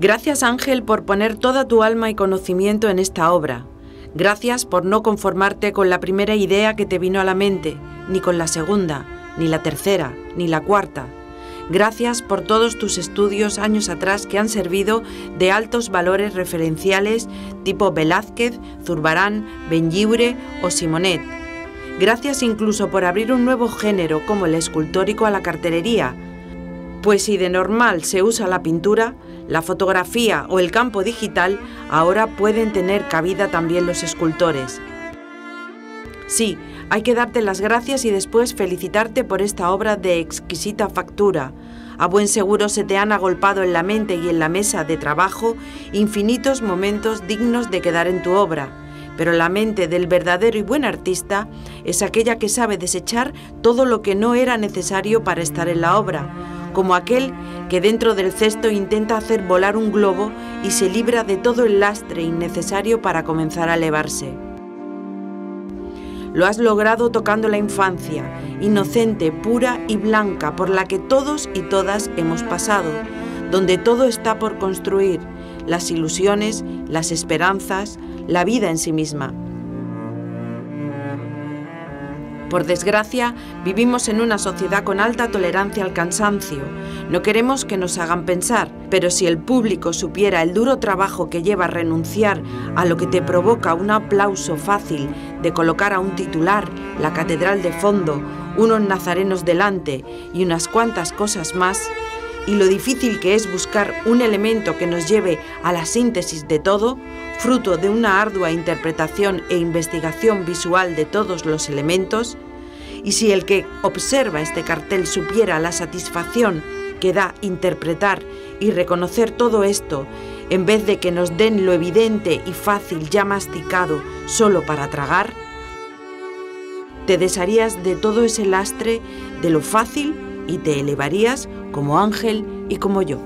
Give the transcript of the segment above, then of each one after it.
Gracias Ángel por poner toda tu alma y conocimiento en esta obra. Gracias por no conformarte con la primera idea que te vino a la mente, ni con la segunda, ni la tercera, ni la cuarta. Gracias por todos tus estudios años atrás que han servido de altos valores referenciales tipo Velázquez, Zurbarán, Benlliure o Simonet. Gracias incluso por abrir un nuevo género como el escultórico a la cartelería, pues si de normal se usa la pintura, la fotografía o el campo digital, ahora pueden tener cabida también los escultores. Sí, hay que darte las gracias y después felicitarte por esta obra de exquisita factura. A buen seguro se te han agolpado en la mente y en la mesa de trabajo infinitos momentos dignos de quedar en tu obra, pero la mente del verdadero y buen artista es aquella que sabe desechar todo lo que no era necesario para estar en la obra como aquel que dentro del cesto intenta hacer volar un globo y se libra de todo el lastre innecesario para comenzar a elevarse. Lo has logrado tocando la infancia, inocente, pura y blanca, por la que todos y todas hemos pasado, donde todo está por construir, las ilusiones, las esperanzas, la vida en sí misma. Por desgracia, vivimos en una sociedad con alta tolerancia al cansancio. No queremos que nos hagan pensar, pero si el público supiera el duro trabajo que lleva renunciar a lo que te provoca un aplauso fácil de colocar a un titular, la catedral de fondo, unos nazarenos delante y unas cuantas cosas más, y lo difícil que es buscar un elemento que nos lleve a la síntesis de todo, fruto de una ardua interpretación e investigación visual de todos los elementos, y si el que observa este cartel supiera la satisfacción que da interpretar y reconocer todo esto, en vez de que nos den lo evidente y fácil ya masticado solo para tragar, te desharías de todo ese lastre de lo fácil y te elevarías como ángel y como yo.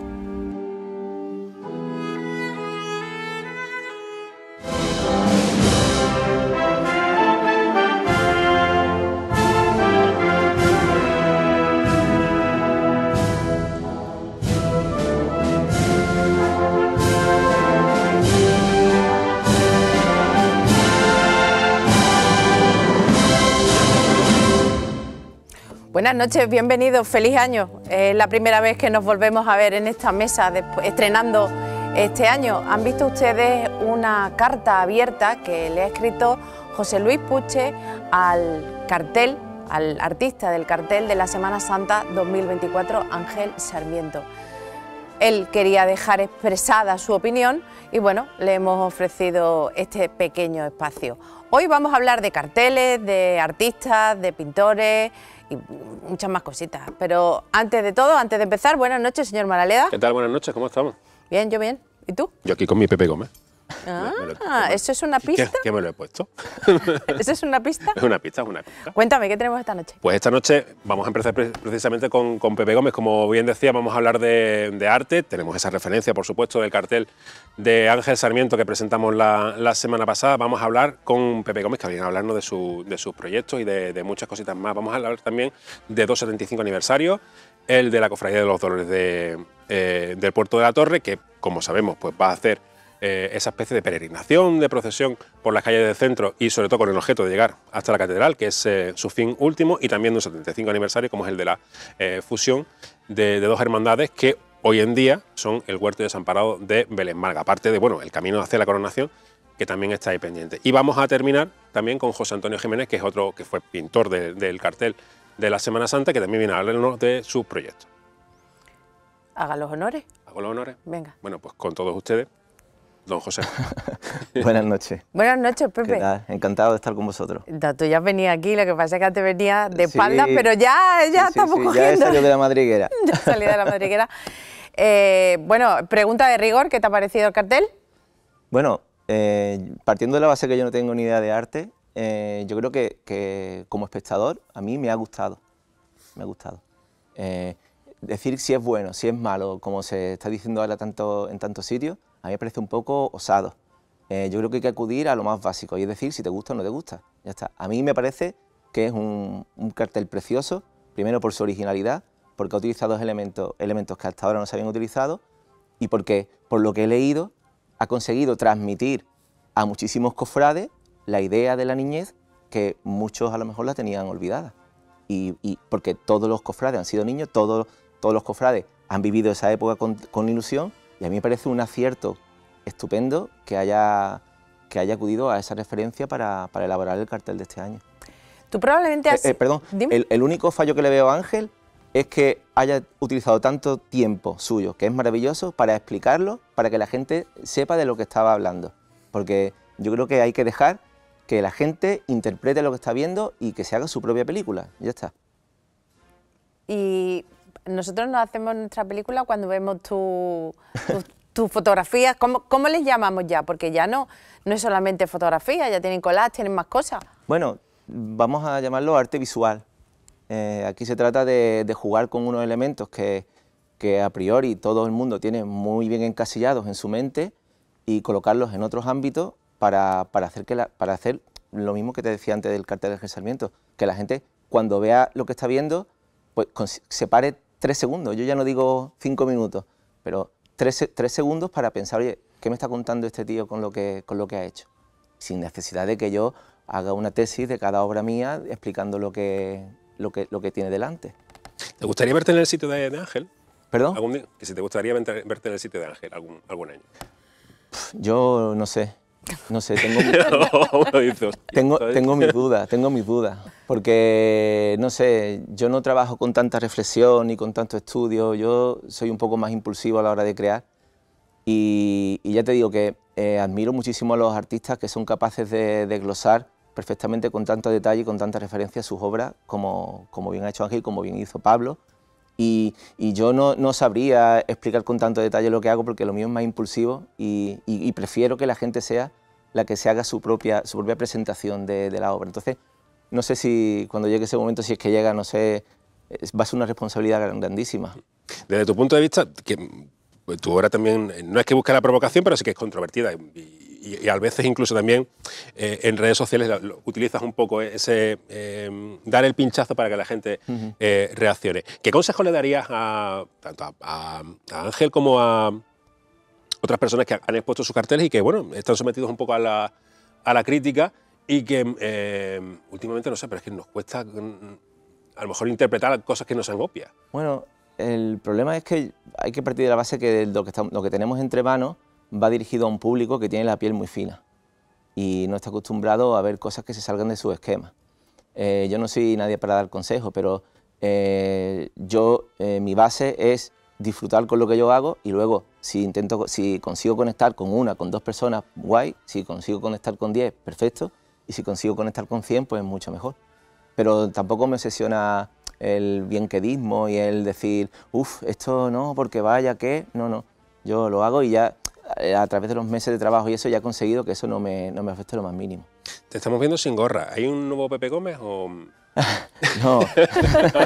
Buenas noches, bienvenidos, feliz año. Es la primera vez que nos volvemos a ver en esta mesa estrenando este año. Han visto ustedes una carta abierta que le ha escrito José Luis Puche al cartel, al artista del cartel de la Semana Santa 2024, Ángel Sarmiento. Él quería dejar expresada su opinión y bueno, le hemos ofrecido este pequeño espacio. Hoy vamos a hablar de carteles, de artistas, de pintores, y muchas más cositas. Pero antes de todo, antes de empezar, buenas noches, señor Maraleda. ¿Qué tal? Buenas noches, ¿cómo estamos? Bien, yo bien. ¿Y tú? Yo aquí con mi Pepe Gómez. Ah, ¿eso es una pista? ¿Qué, me lo he puesto? ¿Eso es una pista? Es una pista, es una pista. Cuéntame, ¿qué tenemos esta noche? Pues esta noche vamos a empezar precisamente con, Pepe Gómez. Como bien decía, vamos a hablar de, arte. Tenemos esa referencia, por supuesto, del cartel de Ángel Sarmiento que presentamos la, semana pasada. Vamos a hablar con Pepe Gómez, que viene a hablarnos de, su, de sus proyectos y de, muchas cositas más. Vamos a hablar también de 275 aniversario, el de la Cofradía de los Dolores eh, del Puerto de la Torre, que, como sabemos, pues va a hacer eh, esa especie de peregrinación, de procesión por las calles del centro y sobre todo con el objeto de llegar hasta la catedral, que es eh, su fin último, y también de un 75 aniversario como es el de la eh, fusión de, dos hermandades que hoy en día son el huerto desamparado de Belén aparte de bueno, el camino hacia la coronación, que también está ahí pendiente. Y vamos a terminar también con José Antonio Jiménez, que es otro que fue pintor del cartel de la Semana Santa, que también viene a hablarnos de sus proyectos. Haga los honores. Hago los honores. Venga. Bueno, pues con todos ustedes. Don José. Buenas noches. Buenas noches, Pepe. Encantado de estar con vosotros. tú ya venías aquí, lo que pasa es que antes venía de espaldas, pero ya, ya estamos cogiendo. Ya he salido de la madriguera. ya salí de la madriguera. bueno, pregunta de rigor, ¿qué te ha parecido el cartel? Bueno, eh, partiendo de la base que yo no tengo ni idea de arte, eh, yo creo que, como espectador a mí me ha gustado. Me ha gustado. Eh, decir si es bueno, si es malo, como se está diciendo ahora tanto, en tantos sitios, a mí me parece un poco osado. Eh, yo creo que hay que acudir a lo más básico, y es decir, si te gusta o no te gusta. Ya está. A mí me parece que es un, cartel precioso, primero por su originalidad, porque ha utilizado elementos, elementos que hasta ahora no se habían utilizado, y porque, por lo que he leído, ha conseguido transmitir a muchísimos cofrades la idea de la niñez que muchos a lo mejor la tenían olvidada. Y, y porque todos los cofrades han sido niños, todos todos los cofrades han vivido esa época con, ilusión y a mí me parece un acierto estupendo que haya, que haya acudido a esa referencia para, elaborar el cartel de este año. Tú probablemente eh, eh, perdón, el, el, único fallo que le veo a Ángel es que haya utilizado tanto tiempo suyo, que es maravilloso, para explicarlo, para que la gente sepa de lo que estaba hablando. Porque yo creo que hay que dejar que la gente interprete lo que está viendo y que se haga su propia película. Ya está. Y nosotros nos hacemos nuestra película cuando vemos tus fotografías. ¿Cómo, ¿Cómo, les llamamos ya? Porque ya no, no es solamente fotografía, ya tienen collage, tienen más cosas. Bueno, vamos a llamarlo arte visual. Eh, aquí se trata de, jugar con unos elementos que, a priori todo el mundo tiene muy bien encasillados en su mente y colocarlos en otros ámbitos para, para hacer, que para hacer lo mismo que te decía antes del cartel de resalamiento que la gente cuando vea lo que está viendo, pues separe tres segundos, yo ya no digo cinco minutos, pero tres, segundos para pensar, oye, ¿qué me está contando este tío con lo, que, con lo que ha hecho? Sin necesidad de que yo haga una tesis de cada obra mía explicando lo que, lo que, lo que tiene delante. ¿Te gustaría verte en el sitio de, Ángel? ¿Perdón? ¿Algún, que si te gustaría verte en el sitio de Ángel algún, algún año. Yo no sé, no sé, tengo, tengo, mis dudas, tengo mis dudas, porque, no sé, yo no trabajo con tanta reflexión ni con tanto estudio, yo soy un poco más impulsivo a la hora de crear y, ya te digo que eh, admiro muchísimo a los artistas que son capaces de desglosar perfectamente con tanto detalle y con tanta referencia sus obras, como, como bien ha hecho Ángel como bien hizo Pablo, y, yo no, sabría explicar con tanto detalle lo que hago porque lo mío es más impulsivo y, prefiero que la gente sea la que se haga su propia, su propia presentación de, la obra. Entonces, no sé si cuando llegue ese momento, si es que llega, no sé, va a ser una responsabilidad grandísima. Desde tu punto de vista, que pues, tu obra también no es que busque la provocación, pero sí que es controvertida y, a veces incluso también eh, en redes sociales utilizas un poco ese eh, dar el pinchazo para que la gente eh, reaccione. ¿Qué consejo le darías a, tanto a, Ángel como a otras personas que han expuesto sus carteles y que bueno están sometidos un poco a la, a la crítica y que últimamente no sé, pero es que nos cuesta mm, a lo mejor interpretar cosas que no sean obvias. Bueno, el problema es que hay que partir de la base que lo que tenemos entre manos va dirigido a un público que tiene la piel muy fina y no está acostumbrado a ver cosas que se salgan de su esquema. Eh, yo no soy nadie para dar consejos, pero eh, yo, eh, mi base es disfrutar con lo que yo hago y luego si, intento, si consigo conectar con una, con dos personas, guay, si consigo conectar con diez, perfecto, y si consigo conectar con cien, pues mucho mejor. Pero tampoco me obsesiona el bienquedismo y el decir, uff, esto no, porque vaya que, no, no, yo lo hago y ya eh, a través de los meses de trabajo y eso ya he conseguido que eso no me, afecte lo más mínimo. Te estamos viendo sin gorra. ¿Hay un nuevo Pepe Gómez o...? no.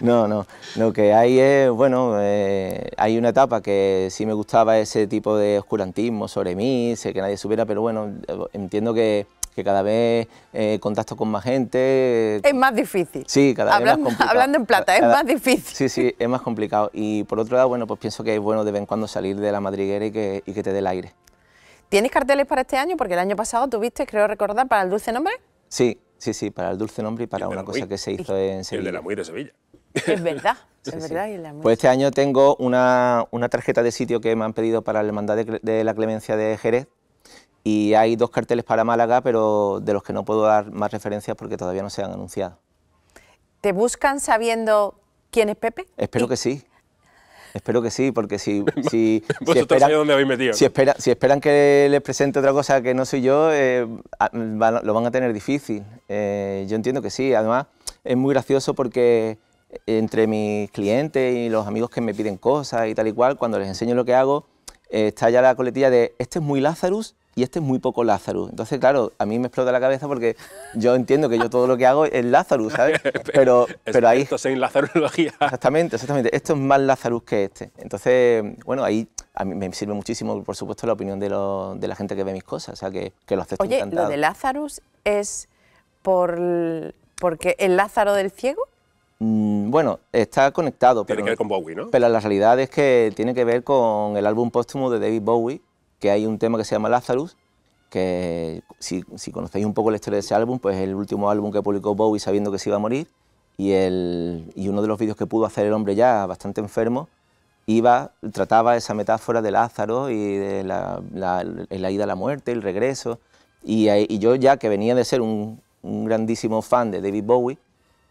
no, no. Lo que hay es, bueno, eh, hay una etapa que sí me gustaba ese tipo de oscurantismo sobre mí, sé que nadie supiera, pero bueno, eh, entiendo que que cada vez eh, contacto con más gente. Eh, es más difícil. Sí, cada hablando, vez Hablando en plata, es más difícil. Sí, sí, es más complicado. Y por otro lado, bueno, pues pienso que es bueno de vez en cuando salir de la madriguera y que, que te dé el aire. ¿Tienes carteles para este año? Porque el año pasado tuviste, creo recordar, para el Dulce Nombre. Sí, sí, sí, para el Dulce Nombre y para una cosa que se hizo en Sevilla. El de la Muy de Sevilla. Es verdad, es verdad. pues este año tengo una, tarjeta de sitio que me han pedido para el Hermandad de la Clemencia de Jerez, y hay dos carteles para Málaga, pero de los que no puedo dar más referencias porque todavía no se han anunciado. ¿Te buscan sabiendo quién es Pepe? Espero que sí. Espero que sí, porque si, si, si, esperan, si, esperan, que les presente otra cosa que no soy yo, eh, lo van a tener difícil. Eh, yo entiendo que sí. Además, es muy gracioso porque entre mis clientes y los amigos que me piden cosas y tal y cual, cuando les enseño lo que hago, eh, está ya la coletilla de, este es muy Lazarus y este es muy poco Lázaro. Entonces, claro, a mí me explota la cabeza porque yo entiendo que yo todo lo que hago es Lázaro, ¿sabes? Pero, pero ahí... Esto es en Exactamente, exactamente. Esto es más Lázaro que este. Entonces, bueno, ahí a mí me sirve muchísimo, por supuesto, la opinión de, la gente que ve mis cosas, o sea, que, lo acepto Oye, ¿lo de Lázaro es por, porque el Lázaro del ciego? Mm, bueno, está conectado. Tiene que ver con Bowie, ¿no? Pero la realidad es que tiene que ver con el álbum póstumo de David Bowie, que hay un tema que se llama Lazarus, que si, conocéis un poco la historia de ese álbum, pues es el último álbum que publicó Bowie sabiendo que se iba a morir, y, el, y uno de los vídeos que pudo hacer el hombre ya bastante enfermo, iba, trataba esa metáfora de Lázaro y de la, la, ida a la muerte, el regreso, y, yo ya que venía de ser un, grandísimo fan de David Bowie,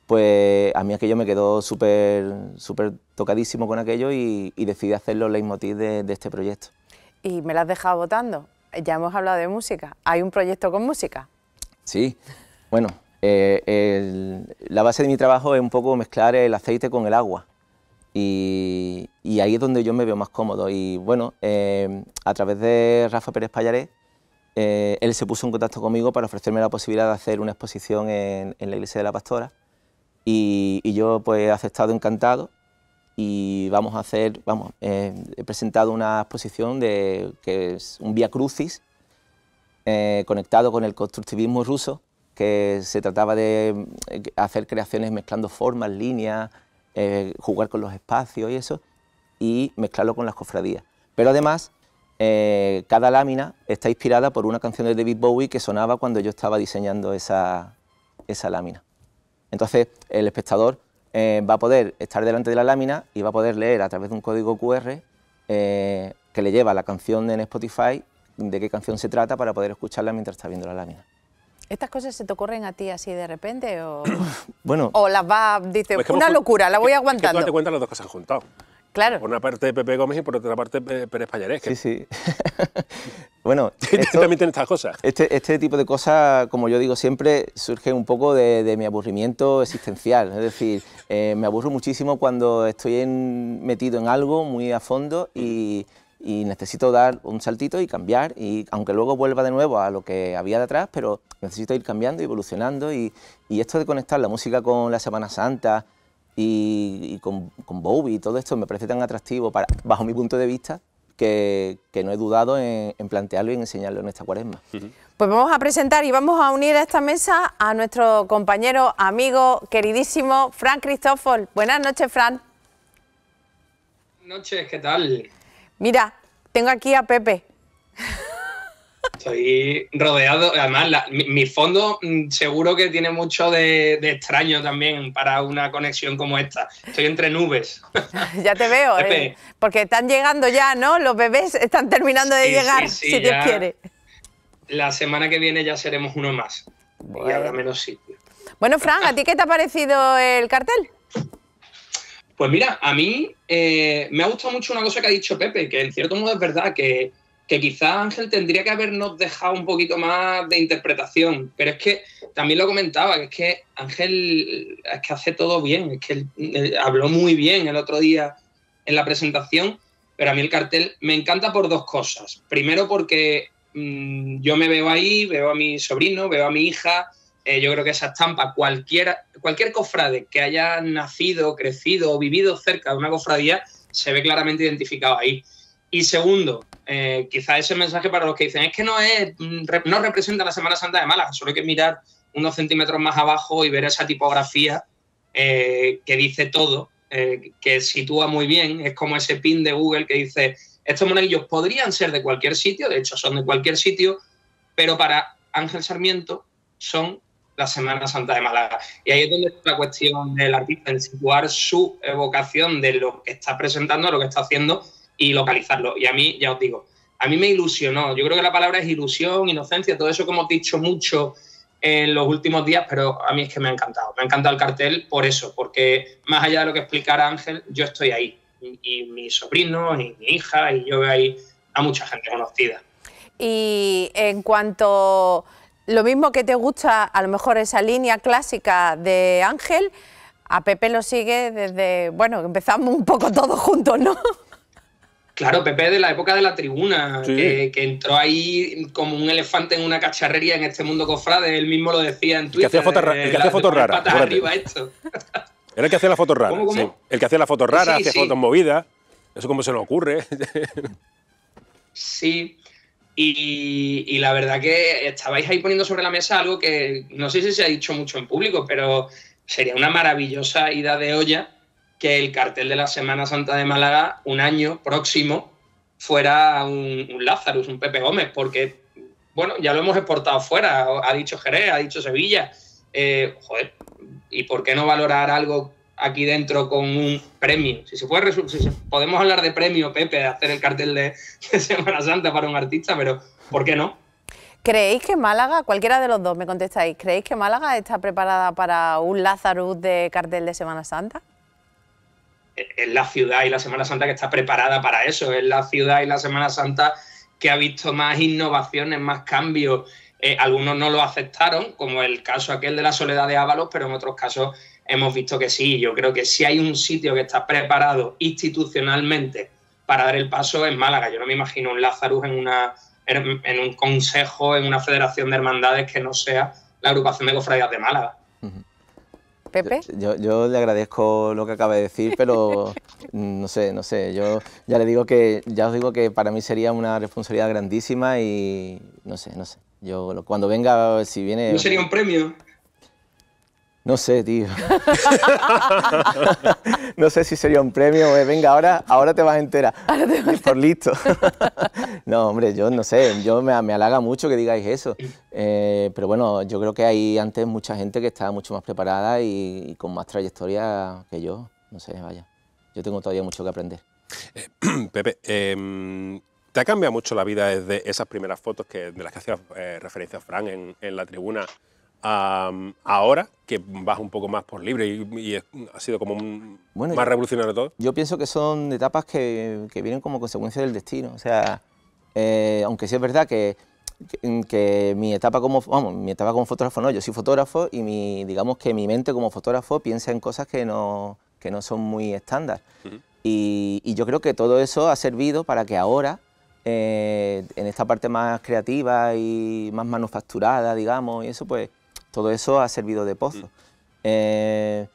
pues a mí aquello me quedó súper super tocadísimo con aquello y, decidí hacerlo leitmotiv de este proyecto y me la has dejado votando. Ya hemos hablado de música. ¿Hay un proyecto con música? Sí, bueno, eh, la base de mi trabajo es un poco mezclar el aceite con el agua. Y, ahí es donde yo me veo más cómodo. Y bueno, eh, a través de Rafa Pérez Payaré, eh, él se puso en contacto conmigo para ofrecerme la posibilidad de hacer una exposición en, la iglesia de la Pastora. Y, y, yo pues he aceptado encantado y vamos a hacer, vamos, eh, he presentado una exposición de, que es un vía crucis eh, conectado con el constructivismo ruso, que se trataba de eh, hacer creaciones mezclando formas, líneas, jugar con los espacios y eso, y mezclarlo con las cofradías. Pero además, cada lámina está inspirada por una canción de David Bowie que sonaba cuando yo estaba diseñando esa, esa lámina. Entonces, el espectador eh, va a poder estar delante de la lámina y va a poder leer a través de un código QR eh, que le lleva la canción en Spotify, de qué canción se trata para poder escucharla mientras está viendo la lámina. ¿Estas cosas se te ocurren a ti así de repente o, bueno, o las va, dice, pues una locura, la voy aguantando? Que tú te cuenta las dos cosas juntas. Por una parte Pepe Gómez y por otra parte eh, Pérez Pallarés. Sí, sí. bueno. también tiene estas cosas. Este, este, tipo de cosas, como yo digo siempre, surge un poco de, mi aburrimiento existencial. Es decir, eh, me aburro muchísimo cuando estoy metido en algo muy a fondo y, necesito dar un saltito y cambiar. Y aunque luego vuelva de nuevo a lo que había de atrás, pero necesito ir cambiando evolucionando. Y, y esto de conectar la música con la Semana Santa y, con, con, y todo esto me parece tan atractivo, para, bajo mi punto de vista, que, no he dudado en, plantearlo y en enseñarlo en esta cuaresma. Pues vamos a presentar y vamos a unir a esta mesa a nuestro compañero, amigo, queridísimo, Fran Cristófol. Buenas noches, Fran. Buenas noches, ¿qué tal? Mira, tengo aquí a Pepe, Estoy rodeado, además, mi, fondo mm, seguro que tiene mucho de, extraño también para una conexión como esta. Estoy entre nubes. ya te veo, eh, porque están llegando ya, ¿no? Los bebés están terminando de llegar, si Dios quiere. La semana que viene ya seremos uno más y habrá menos sitio. Bueno, Fran, ¿a ti qué te ha parecido el cartel? Pues mira, a mí eh, me ha gustado mucho una cosa que ha dicho Pepe, que en cierto modo es verdad que que quizás Ángel tendría que habernos dejado un poquito más de interpretación, pero es que también lo comentaba, que es que Ángel es que hace todo bien, es que habló muy bien el otro día en la presentación, pero a mí el cartel me encanta por dos cosas. Primero porque mm, yo me veo ahí, veo a mi sobrino, veo a mi hija, eh, yo creo que esa estampa, cualquier, cualquier cofrade que haya nacido, crecido o vivido cerca de una cofradía, se ve claramente identificado ahí. Y segundo, eh, quizá ese mensaje para los que dicen es que no, es, mm, no representa la Semana Santa de Málaga, solo hay que mirar unos centímetros más abajo y ver esa tipografía eh, que dice todo, eh, que sitúa muy bien, es como ese pin de Google que dice, estos monedillos podrían ser de cualquier sitio, de hecho son de cualquier sitio, pero para Ángel Sarmiento son la Semana Santa de Málaga. Y ahí es donde está la cuestión del artista, en situar su evocación de lo que está presentando, lo que está haciendo y localizarlo. Y a mí, ya os digo, a mí me ilusionó. Yo creo que la palabra es ilusión, inocencia, todo eso como he dicho mucho en los últimos días, pero a mí es que me ha encantado. Me ha encantado el cartel por eso, porque más allá de lo que explicara Ángel, yo estoy ahí. Y, mi sobrino, y mi hija, y yo veo ahí a mucha gente conocida. Y en cuanto lo mismo que te gusta, a lo mejor esa línea clásica de Ángel, a Pepe lo sigue desde, bueno, empezamos un poco todos juntos, ¿no? Claro, Pepe de la época de la tribuna, que, entró ahí como un elefante en una cacharrería en este mundo cofrade, él mismo lo decía en Twitter. El que hacía fotos eh, raras. El hacía fotos raras. Era el que hacía las fotos raras. El que hacía las fotos raras, fotos movidas. Eso como se nos ocurre. sí. Y, y, la verdad que estabais ahí poniendo sobre la mesa algo que no sé si se ha dicho mucho en público, pero sería una maravillosa ida de olla que el cartel de la Semana Santa de Málaga, un año próximo, fuera un, un Lázaro, un Pepe Gómez, porque, bueno, ya lo hemos exportado fuera, ha dicho Jerez, ha dicho Sevilla. Eh, joder, ¿y por qué no valorar algo aquí dentro con un premio? Si se puede, podemos hablar de premio, Pepe, de hacer el cartel de, Semana Santa para un artista, pero ¿por qué no? ¿Creéis que Málaga, cualquiera de los dos me contestáis, ¿creéis que Málaga está preparada para un Lazarus de cartel de Semana Santa? es la ciudad y la Semana Santa que está preparada para eso, es la ciudad y la Semana Santa que ha visto más innovaciones, más cambios. Eh, algunos no lo aceptaron, como el caso aquel de la soledad de Ábalos, pero en otros casos hemos visto que sí. Yo creo que si hay un sitio que está preparado institucionalmente para dar el paso es Málaga. Yo no me imagino un Lázaro en, una, en un consejo, en una federación de hermandades que no sea la agrupación de cofradías de Málaga. Yo, yo le agradezco lo que acaba de decir, pero mm, no sé, no sé. Yo ya le digo que, ya os digo que para mí sería una responsabilidad grandísima y no sé, no sé. Yo cuando venga, si viene. ¿No sería un premio? No sé, tío. no sé si sería un premio eh, venga, ahora, ahora te vas entera. Ahora te Por listo. no, hombre, yo no sé, yo me, halaga mucho que digáis eso. Eh, pero bueno, yo creo que hay antes mucha gente que está mucho más preparada y, con más trayectoria que yo. No sé, vaya. Yo tengo todavía mucho que aprender. Eh, Pepe, em, ¿te ha cambiado mucho la vida desde esas primeras fotos que, de las que hacía referencia Fran en, en la tribuna? ahora que vas un poco más por libre y, ha sido como un, más revolucionario todo? Yo pienso que son etapas que, vienen como consecuencia del destino. O sea, eh, aunque sí es verdad que, que, mi etapa como vamos, mi etapa como fotógrafo no, yo soy fotógrafo y mi, digamos que mi mente como fotógrafo piensa en cosas que no, que no son muy estándar. y, yo creo que todo eso ha servido para que ahora eh, en esta parte más creativa y más manufacturada, digamos, y eso pues todo eso ha servido de pozo. Mm. Eh,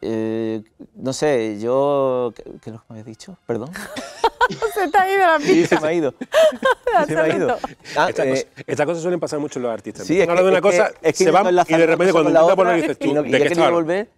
eh, no sé, yo... ¿Qué, es lo que me habías dicho? Perdón. se te ha ido la Sí, se me ha ido. se me ha ah, ido. Estas eh, cosas suelen pasar mucho en los artistas. Sí, es, que, de una cosa, se van y de repente cuando intentas poner dices tú, y no, ¿de qué volver?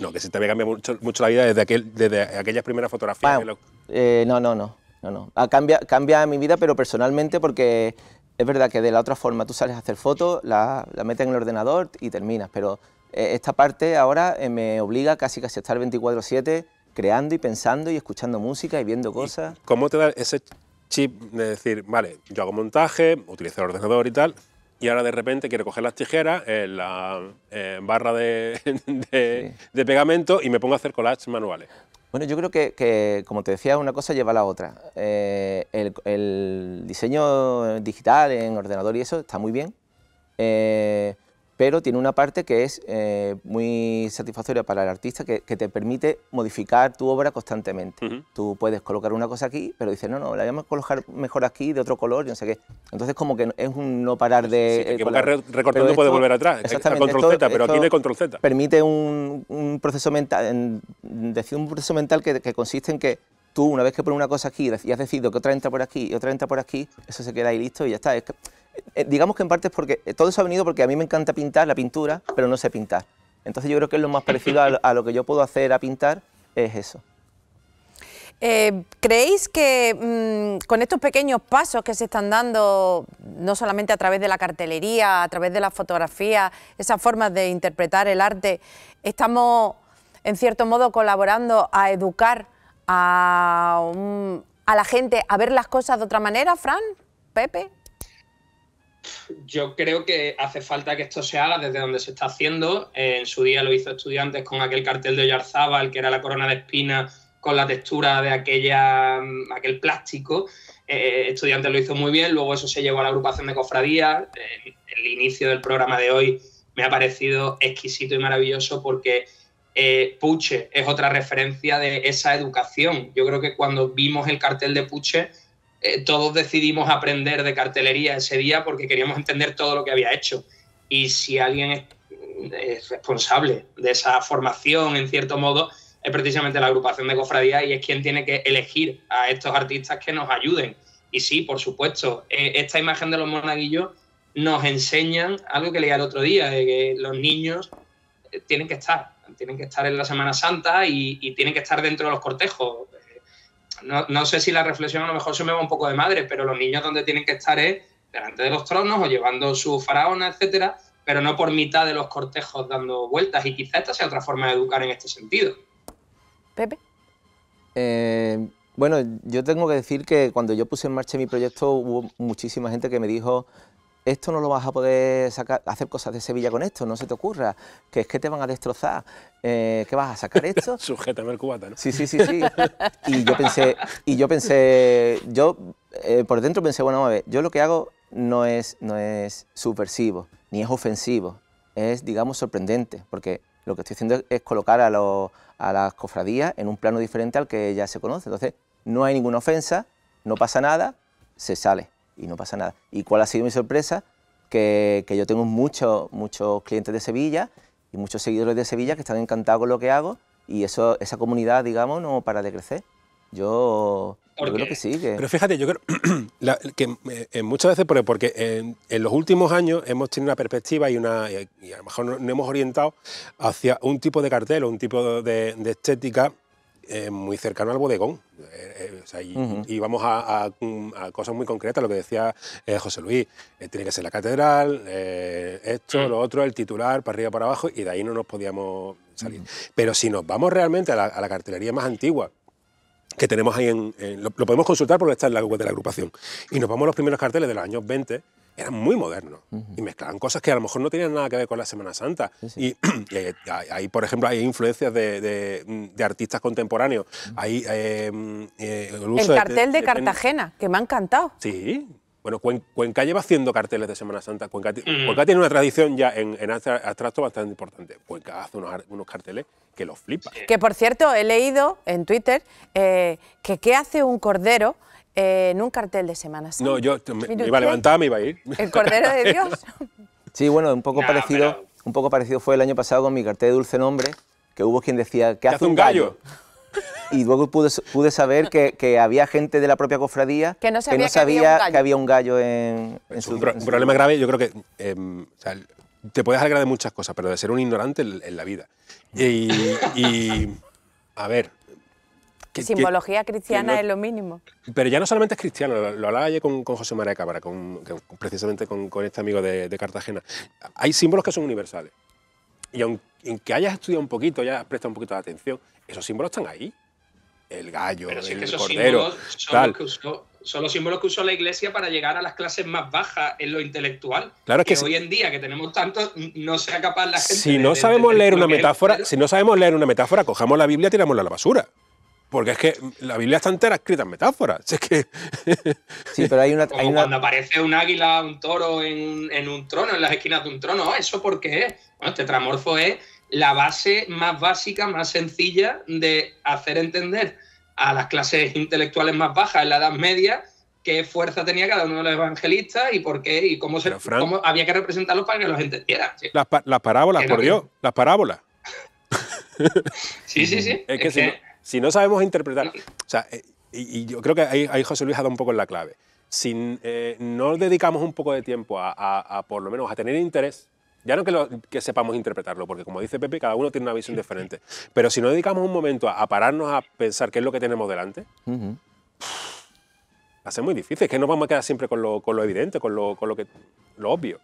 No, que se te había cambiado mucho, la vida desde, aquel, desde aquellas primeras fotografías. no, no, no. No, no. Ah, cambia, cambia mi vida, pero personalmente porque es verdad que de la otra forma tú sales a hacer fotos, la, metes en el ordenador y terminas, pero eh, esta parte ahora eh, me obliga casi casi a estar 24-7 creando y pensando y escuchando música y viendo cosas. ¿Cómo te da ese chip de decir, vale, yo hago montaje, utilizo el ordenador y tal, y ahora de repente quiero coger las tijeras, la barra de, de, pegamento y me pongo a hacer collages manuales. Bueno, yo creo que, como te decía, una cosa lleva a la otra. Eh, el, diseño digital en ordenador y eso está muy bien. Eh, pero tiene una parte que es eh, muy satisfactoria para el artista, que, te permite modificar tu obra constantemente. Tú puedes colocar una cosa aquí, pero dices, no, no, la voy a colocar mejor aquí, de otro color, yo no sé qué. Entonces como que es un no parar de... Sí, que eh, recortando puede volver atrás, exactamente, control Z, pero aquí no hay control Z. Permite un, proceso mental, en, decir un proceso mental que, consiste en que tú, una vez que pones una cosa aquí y has decidido que otra entra por aquí y otra entra por aquí, eso se queda ahí listo y ya está. Eh, digamos que en parte es porque eh, todo eso ha venido porque a mí me encanta pintar la pintura, pero no sé pintar. Entonces yo creo que es lo más parecido a, lo que yo puedo hacer a pintar, es eso. Eh, ¿Creéis que mm, con estos pequeños pasos que se están dando, no solamente a través de la cartelería, a través de la fotografía, esas formas de interpretar el arte, estamos en cierto modo colaborando a educar a, a la gente a ver las cosas de otra manera, Fran, Pepe? yo creo que hace falta que esto se haga desde donde se está haciendo. Eh, en su día lo hizo Estudiantes con aquel cartel de Yarzabal que era la corona de espina con la textura de mm, aquel plástico. Eh, estudiantes lo hizo muy bien, luego eso se llevó a la agrupación de cofradías. Eh, el inicio del programa de hoy me ha parecido exquisito y maravilloso porque Puche es otra referencia de esa educación. Yo creo que cuando vimos el cartel de Puche, eh, todos decidimos aprender de cartelería ese día porque queríamos entender todo lo que había hecho. Y si alguien es, responsable de esa formación, en cierto modo, es precisamente la agrupación de cofradías y es quien tiene que elegir a estos artistas que nos ayuden. Y sí, por supuesto, eh, esta imagen de los monaguillos nos enseñan algo que leía el otro día, de que los niños eh, tienen que estar, tienen que estar en la Semana Santa y tienen que estar dentro de los cortejos no, sé si la reflexión a lo mejor se me va un poco de madre, pero los niños donde tienen que estar es delante de los tronos o llevando su faraona, etcétera, pero no por mitad de los cortejos dando vueltas. Y quizá esta sea otra forma de educar en este sentido. Pepe. Eh, bueno, yo tengo que decir que cuando yo puse en marcha mi proyecto hubo muchísima gente que me dijo esto no lo vas a poder sacar, hacer cosas de Sevilla con esto, no se te ocurra, que es que te van a destrozar, eh, que vas a sacar esto. Sujétame el cubata, ¿no? Sí, sí, sí, sí. y yo pensé, y yo pensé, yo eh, por dentro pensé, bueno, a ver, yo lo que hago no es, no es subversivo, ni es ofensivo, es, digamos, sorprendente, porque lo que estoy haciendo es, colocar a, a las cofradías en un plano diferente al que ya se conoce. Entonces, no hay ninguna ofensa, no pasa nada, se sale y no pasa nada. ¿Y cuál ha sido mi sorpresa? Que, yo tengo muchos, muchos clientes de Sevilla y muchos seguidores de Sevilla que están encantados con lo que hago y eso, esa comunidad, digamos, no para de crecer. Yo, creo que sí. Pero fíjate, yo creo que eh, muchas veces, porque, en, los últimos años hemos tenido una perspectiva y, una, y a lo mejor no hemos orientado hacia un tipo de cartel o un tipo de estética eh, muy cercano al bodegón. Eh, eh, y, vamos mm, a, cosas muy concretas, lo que decía José Luis, tiene que ser la catedral, esto, mm. lo otro, el titular, para arriba, para abajo, y de ahí no nos podíamos salir. Pero si nos vamos realmente a la, cartelería más antigua, que tenemos ahí en, lo, podemos consultar porque está en la web de la agrupación. Y nos vamos a los primeros carteles de los años 20, eran muy modernos y mezclaban cosas que a lo mejor no tenían nada que ver con la Semana Santa. Y, ahí, eh, por ejemplo, hay influencias de, artistas contemporáneos. Em, eh, el, cartel de, Cartagena, que me ha encantado. Sí. Bueno, Cuenca lleva haciendo carteles de Semana Santa. Cuenca, mm. tiene una tradición ya en, abstracto bastante importante. Cuenca hace unos, carteles que los flipa. Que por cierto, he leído en Twitter eh, que qué hace un cordero eh, en un cartel de Semana No, yo me, iba a levantar, me iba a ir. ¿El Cordero de Dios? sí, bueno, un poco, parecido, un poco parecido fue el año pasado con mi cartel de Dulce Nombre, que hubo quien decía, ¿qué, hace, un gallo? y luego pude, saber que, había gente de la propia cofradía que no sabía que, había, un gallo en, su, un, problema grave, yo creo que em, te puedes alegrar de muchas cosas, pero de ser un ignorante en, la vida. y, a ver, que, Simbología cristiana es lo mínimo. Pero ya no solamente es cristiano, lo, hablaba ayer con, José María Cámara, precisamente con, este amigo de, Cartagena. Hay símbolos que son universales. Y aunque hayas estudiado un poquito, hayas prestado un poquito de atención, esos símbolos están ahí. El gallo, pero el que esos cordero. Son, Los símbolos que usó la iglesia para llegar a las clases más bajas en lo intelectual. Claro que, hoy en día, que tenemos tanto, no sea capaz la gente. Si no sabemos leer una metáfora, si no sabemos leer una metáfora, la Biblia y tiramosla a la basura. Porque es que la Biblia está entera escrita en metáforas. Es que... sí, pero hay una. cuando aparece un águila, un toro en, un trono, en las esquinas de un trono, oh, ¿eso porque es? Bueno, tetramorfo este es la base más básica, más sencilla de hacer entender a las clases intelectuales más bajas en la Edad Media qué fuerza tenía cada uno de los evangelistas y por qué y cómo, se, había que representarlos para que los entendieran. Las, parábolas, por Dios, las parábolas. sí, sí, sí. Es que, si no sabemos interpretar, o sea, eh, y, yo creo que ahí, José Luis ha dado un poco la clave. Si eh, no dedicamos un poco de tiempo a, por lo menos a tener interés, ya no que, sepamos interpretarlo, porque como dice Pepe, cada uno tiene una visión diferente, pero si no dedicamos un momento a, pararnos a pensar qué es lo que tenemos delante, va a ser muy difícil, es que nos vamos a quedar siempre con lo, evidente, con lo, que, lo obvio.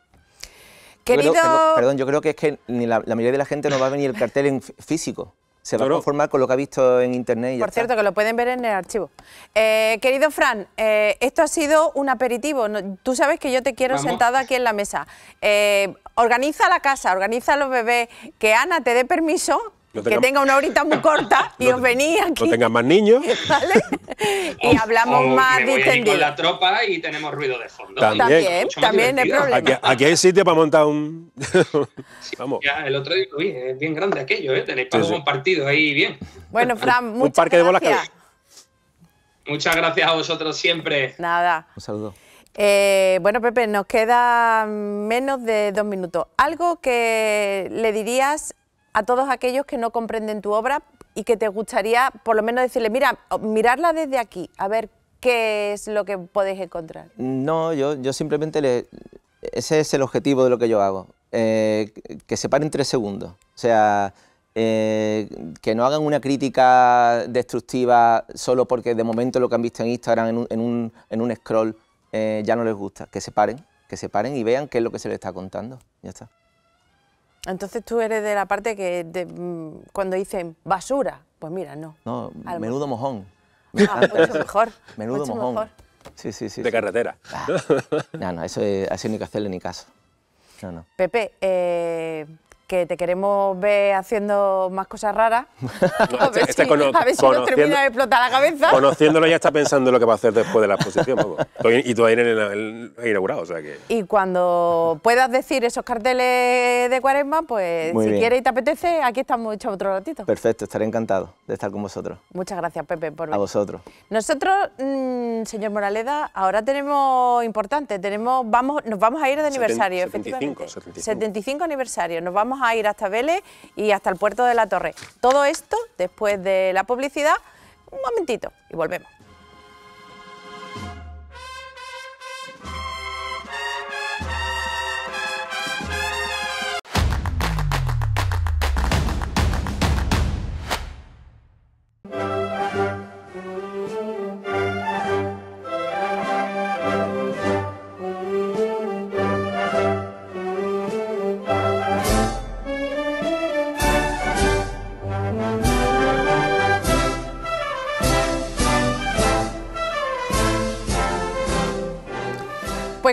perdón, yo creo que es que ni la, la mayoría de la gente nos va a venir el cartel en físico se va a conformar con lo que ha visto en internet. Por cierto, que lo pueden ver en el archivo. Eh, querido Fran, eh, esto ha sido un aperitivo. tú sabes que yo te quiero sentado aquí en la mesa. Eh, organiza la casa, organiza los bebés, que Ana te dé permiso que tenga una horita muy corta y os venía aquí. No tenga más niños. y hablamos oh, más distendido con la tropa y tenemos ruido de fondo. También, también, es problema. Aquí, hay sitio para montar un. Vamos. el otro día, vi es bien grande aquello, ¿eh? Tenéis para sí, un partido ahí bien. Bueno, Fran, muchas gracias. Muchas gracias a vosotros siempre. Nada. Un saludo. Eh, bueno, Pepe, nos queda menos de dos minutos. ¿Algo que le dirías a todos aquellos que no comprenden tu obra y que te gustaría por lo menos decirle, mira, mirarla desde aquí, a ver qué es lo que podéis encontrar? No, yo, yo simplemente le, ese es el objetivo de lo que yo hago, eh, que se paren tres segundos, o sea, eh, que no hagan una crítica destructiva solo porque de momento lo que han visto en Instagram en un, scroll eh, ya no les gusta, que se paren, que se paren y vean qué es lo que se les está contando, ya está. Entonces tú eres de la parte que mm, cuando dicen basura, pues mira, no. No, menudo mojón. Ah, pues mucho mejor. Menudo mojón. Sí, sí, sí. De carretera. Ah. no, no, eso es, así no hay que hacerle ni caso. No, no. Pepe, eh, que te queremos ver haciendo más cosas raras. Este, este a ver si, nos termina de explotar la cabeza. Conociéndolo ya está pensando en lo que va a hacer después de la exposición. y todavía en inaugurado, o sea que... Y cuando puedas decir esos carteles de cuaresma, pues si quieres y te apetece, aquí estamos hechos otro ratito. Perfecto, estaré encantado de estar con vosotros. Muchas gracias, Pepe, por A vosotros. Nosotros, mm, señor Moraleda, ahora tenemos importante, tenemos, vamos, nos vamos a ir de aniversario, efectivamente. 75, 75. 75 aniversario, nos vamos a ir hasta Vélez y hasta el puerto de la Torre. Todo esto después de la publicidad. Un momentito y volvemos.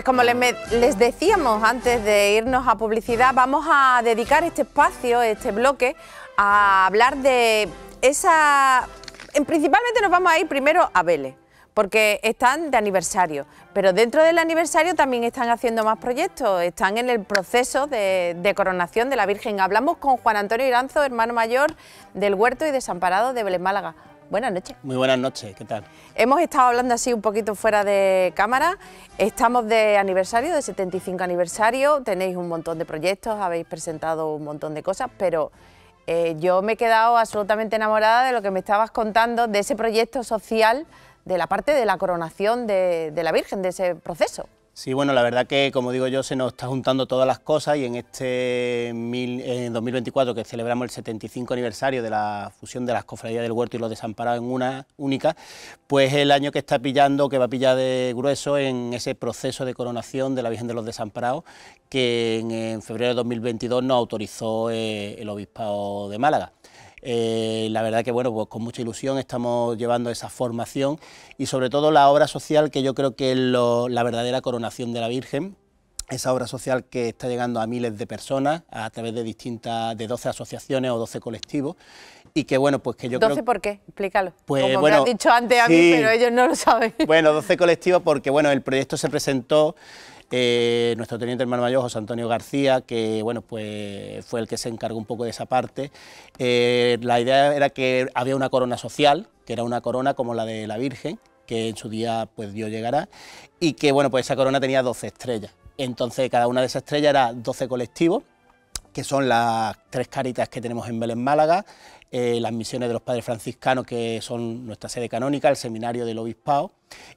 pues como les, decíamos antes de irnos a publicidad, vamos a dedicar este espacio, este bloque, a hablar de esa... Principalmente nos vamos a ir primero a Vélez, porque están de aniversario, pero dentro del aniversario también están haciendo más proyectos, están en el proceso de, coronación de la Virgen. Hablamos con Juan Antonio Iranzo, hermano mayor del Huerto y Desamparado de Vélez Málaga. Buenas noches. Muy buenas noches, ¿qué tal? Hemos estado hablando así un poquito fuera de cámara. Estamos de aniversario, de 75 aniversario. Tenéis un montón de proyectos, habéis presentado un montón de cosas, pero eh, yo me he quedado absolutamente enamorada de lo que me estabas contando, de ese proyecto social, de la parte de la coronación de la Virgen, de ese proceso. Sí, bueno, la verdad que, como digo yo, se nos está juntando todas las cosas y en este 2024, que celebramos el 75 aniversario de la fusión de las cofradías del Huerto y los Desamparados en una única, pues el año que está pillando, que va a pillar de grueso en ese proceso de coronación de la Virgen de los Desamparados, que en, febrero de 2022 nos autorizó eh, el Obispado de Málaga. Eh, la verdad que bueno, pues con mucha ilusión estamos llevando esa formación y sobre todo la obra social que yo creo que es la verdadera coronación de la Virgen, esa obra social que está llegando a miles de personas a través de distintas, de 12 asociaciones o 12 colectivos y que bueno, pues que yo 12 por qué? Explícalo, pues, como me lo has dicho antes a mí, pero ellos no lo saben. Bueno, 12 colectivos porque bueno, el proyecto se presentó eh, nuestro teniente hermano mayor José Antonio García, que bueno, pues fue el que se encargó un poco de esa parte. Eh, la idea era que había una corona social, que era una corona como la de la Virgen, que en su día pues Dios llegará, y que bueno, pues esa corona tenía 12 estrellas. Entonces cada una de esas estrellas era 12 colectivos que son las tres caritas que tenemos en Belén Málaga, eh, las misiones de los padres franciscanos, que son nuestra sede canónica, el seminario del obispado,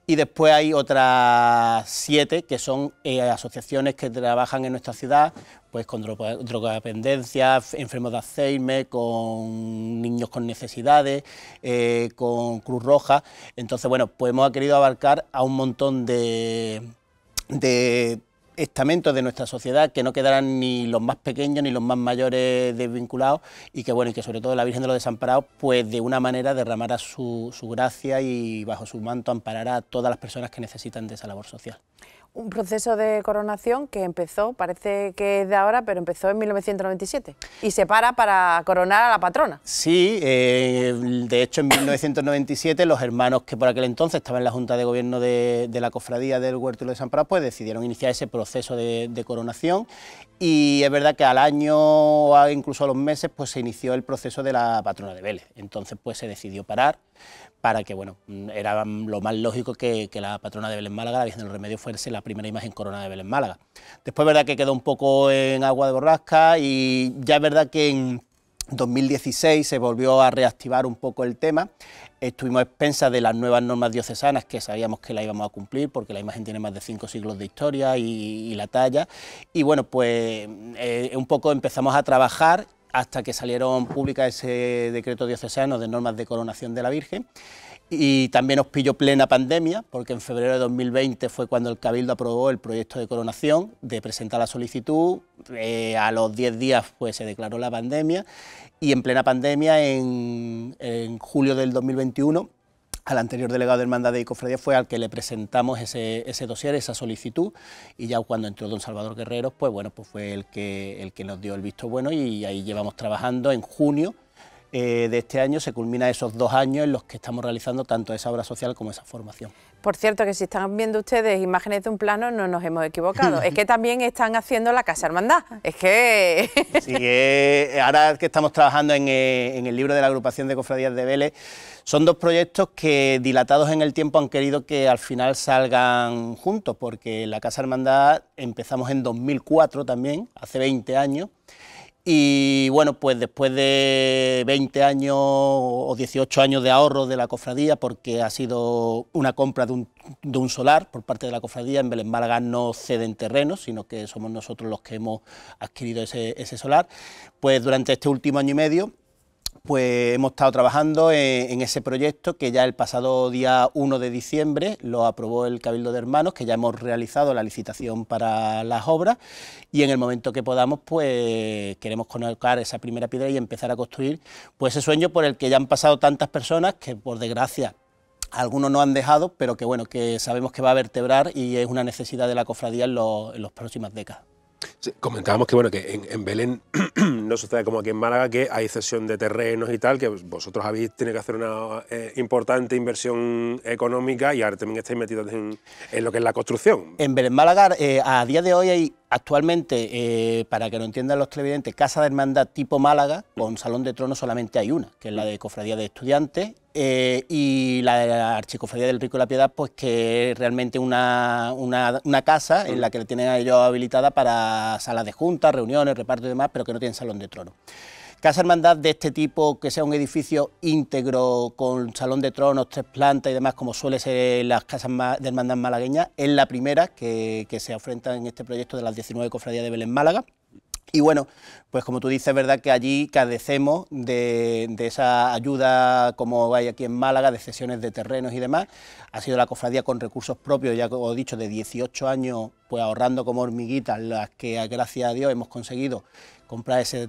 y después hay otras siete que son eh, asociaciones que trabajan en nuestra ciudad, pues con drogadependencia, enfermos de Alzheimer, con niños con necesidades, eh, con Cruz Roja. Entonces, bueno, pues hemos querido abarcar a un montón de, de estamentos de nuestra sociedad que no quedarán ni los más pequeños ni los más mayores desvinculados y que bueno y que sobre todo la Virgen de los Desamparados pues de una manera derramará su, su gracia y bajo su manto amparará a todas las personas que necesitan de esa labor social un proceso de coronación que empezó, parece que es de ahora, pero empezó en 1997 y se para para coronar a la patrona. Sí, eh, de hecho en 1997 los hermanos que por aquel entonces estaban en la Junta de Gobierno de, la Cofradía del Huerto de San Prado pues, decidieron iniciar ese proceso de, de, coronación y es verdad que al año o incluso a los meses pues se inició el proceso de la patrona de Vélez. Entonces pues se decidió parar para que, bueno, mm, era mm, lo más lógico que, la patrona de Belén Málaga, la Virgen del Remedio, fuese la primera imagen corona de Belén Málaga. Después, verdad que quedó un poco en agua de borrasca y ya es verdad que en 2016 se volvió a reactivar un poco el tema. Estuvimos expensas de las nuevas normas diocesanas que sabíamos que la íbamos a cumplir porque la imagen tiene más de cinco siglos de historia y, la talla. Y bueno, pues eh, un poco empezamos a trabajar hasta que salieron públicas ese decreto diocesano de normas de coronación de la Virgen. Y también nos pilló plena pandemia, porque en febrero de 2020 fue cuando el Cabildo aprobó el proyecto de coronación, de presentar la solicitud, eh, a los 10 días pues, se declaró la pandemia, y en plena pandemia, en julio del 2021, al anterior delegado del Hermandad de Cofradía fue al que le presentamos ese, ese dossier, esa solicitud, y ya cuando entró don Salvador Guerrero, pues bueno, pues fue el que, el que nos dio el visto bueno y ahí llevamos trabajando en junio, eh, de este año se culmina esos dos años en los que estamos realizando tanto esa obra social como esa formación. Por cierto, que si están viendo ustedes imágenes de un plano, no nos hemos equivocado. es que también están haciendo la Casa Hermandad. Es que... sí, eh, ahora que estamos trabajando en, eh, en, el libro de la agrupación de cofradías de Vélez, son dos proyectos que dilatados en el tiempo han querido que al final salgan juntos, porque la Casa Hermandad empezamos en 2004 también, hace 20 años, y bueno, pues después de 20 años o 18 años de ahorro de la cofradía, porque ha sido una compra de un, solar por parte de la cofradía, en Belén Málaga no ceden terrenos, sino que somos nosotros los que hemos adquirido ese, ese solar, pues durante este último año y medio pues hemos estado trabajando en, ese proyecto que ya el pasado día 1 de diciembre lo aprobó el Cabildo de Hermanos, que ya hemos realizado la licitación para las obras y en el momento que podamos pues queremos colocar esa primera piedra y empezar a construir pues ese sueño por el que ya han pasado tantas personas que por desgracia algunos no han dejado, pero que bueno, que sabemos que va a vertebrar y es una necesidad de la cofradía en, las próximas décadas. comentábamos que bueno que en Belén no sucede como aquí en Málaga, que hay cesión de terrenos y tal, que vosotros habéis tenido que hacer una eh, importante inversión económica y ahora también estáis metidos en, lo que es la construcción. En Málaga, eh, a día de hoy hay actualmente, eh, para que lo entiendan los televidentes, casa de hermandad tipo Málaga, con salón de trono solamente hay una, que es la de Cofradía de Estudiantes, eh, y la de la Archicofradía del Rico la Piedad, pues que es realmente una, casa en la que le tienen a ellos habilitada para salas de juntas, reuniones, reparto y demás, pero que no tienen salón de trono. Casa Hermandad de este tipo, que sea un edificio íntegro, con salón de tronos, tres plantas y demás, como suele ser las casas de hermandad malagueña, es la primera que, se enfrenta en este proyecto de las 19 cofradías de Belén Málaga. Y bueno, pues como tú dices, es verdad que allí cadecemos de, de, esa ayuda, como hay aquí en Málaga, de cesiones de terrenos y demás. Ha sido la cofradía con recursos propios, ya como he dicho, de 18 años, pues ahorrando como hormiguitas, las que gracias a Dios hemos conseguido comprar ese,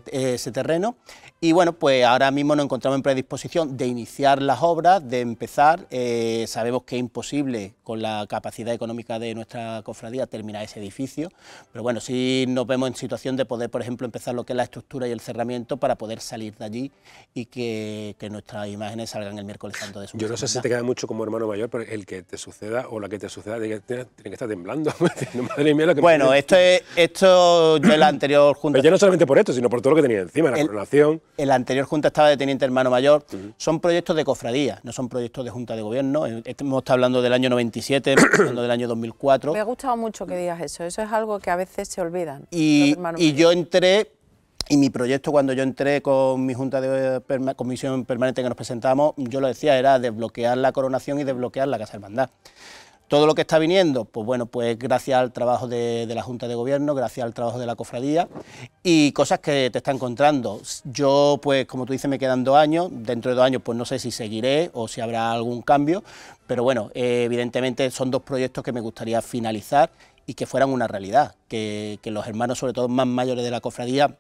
terreno. Y bueno, pues ahora mismo nos encontramos en predisposición de iniciar las obras, de empezar. Eh, sabemos que es imposible con la capacidad económica de nuestra cofradía terminar ese edificio, pero bueno, si nos vemos en situación de poder, por ejemplo, empezar lo que es la estructura y el cerramiento para poder salir de allí y que, nuestras imágenes salgan el miércoles santo de su Yo no sé si te queda mucho como hermano mayor, pero el que te suceda o la que te suceda tiene que, estar temblando. Madre mía, lo que bueno, esto es, esto yo la anterior junta por esto, sino por todo lo que tenía encima, la coronación... coronación. El anterior junta estaba de teniente hermano mayor. Son proyectos de cofradía, no son proyectos de junta de gobierno. Hemos eh, estado hablando del año 97, hablando del año 2004. Me ha gustado mucho que digas eso. Eso es algo que a veces se olvidan. Y, y yo entré y mi proyecto, cuando yo entré con mi junta de comisión permanente que nos presentamos, yo lo decía, era desbloquear la coronación y desbloquear la Casa Hermandad. Todo lo que está viniendo, pues bueno, pues gracias al trabajo de, la Junta de Gobierno, gracias al trabajo de la cofradía y cosas que te está encontrando. Yo, pues como tú dices, me quedan dos años, dentro de dos años pues no sé si seguiré o si habrá algún cambio, pero bueno, eh, evidentemente son dos proyectos que me gustaría finalizar y que fueran una realidad, que, que los hermanos, sobre todo más mayores de la cofradía,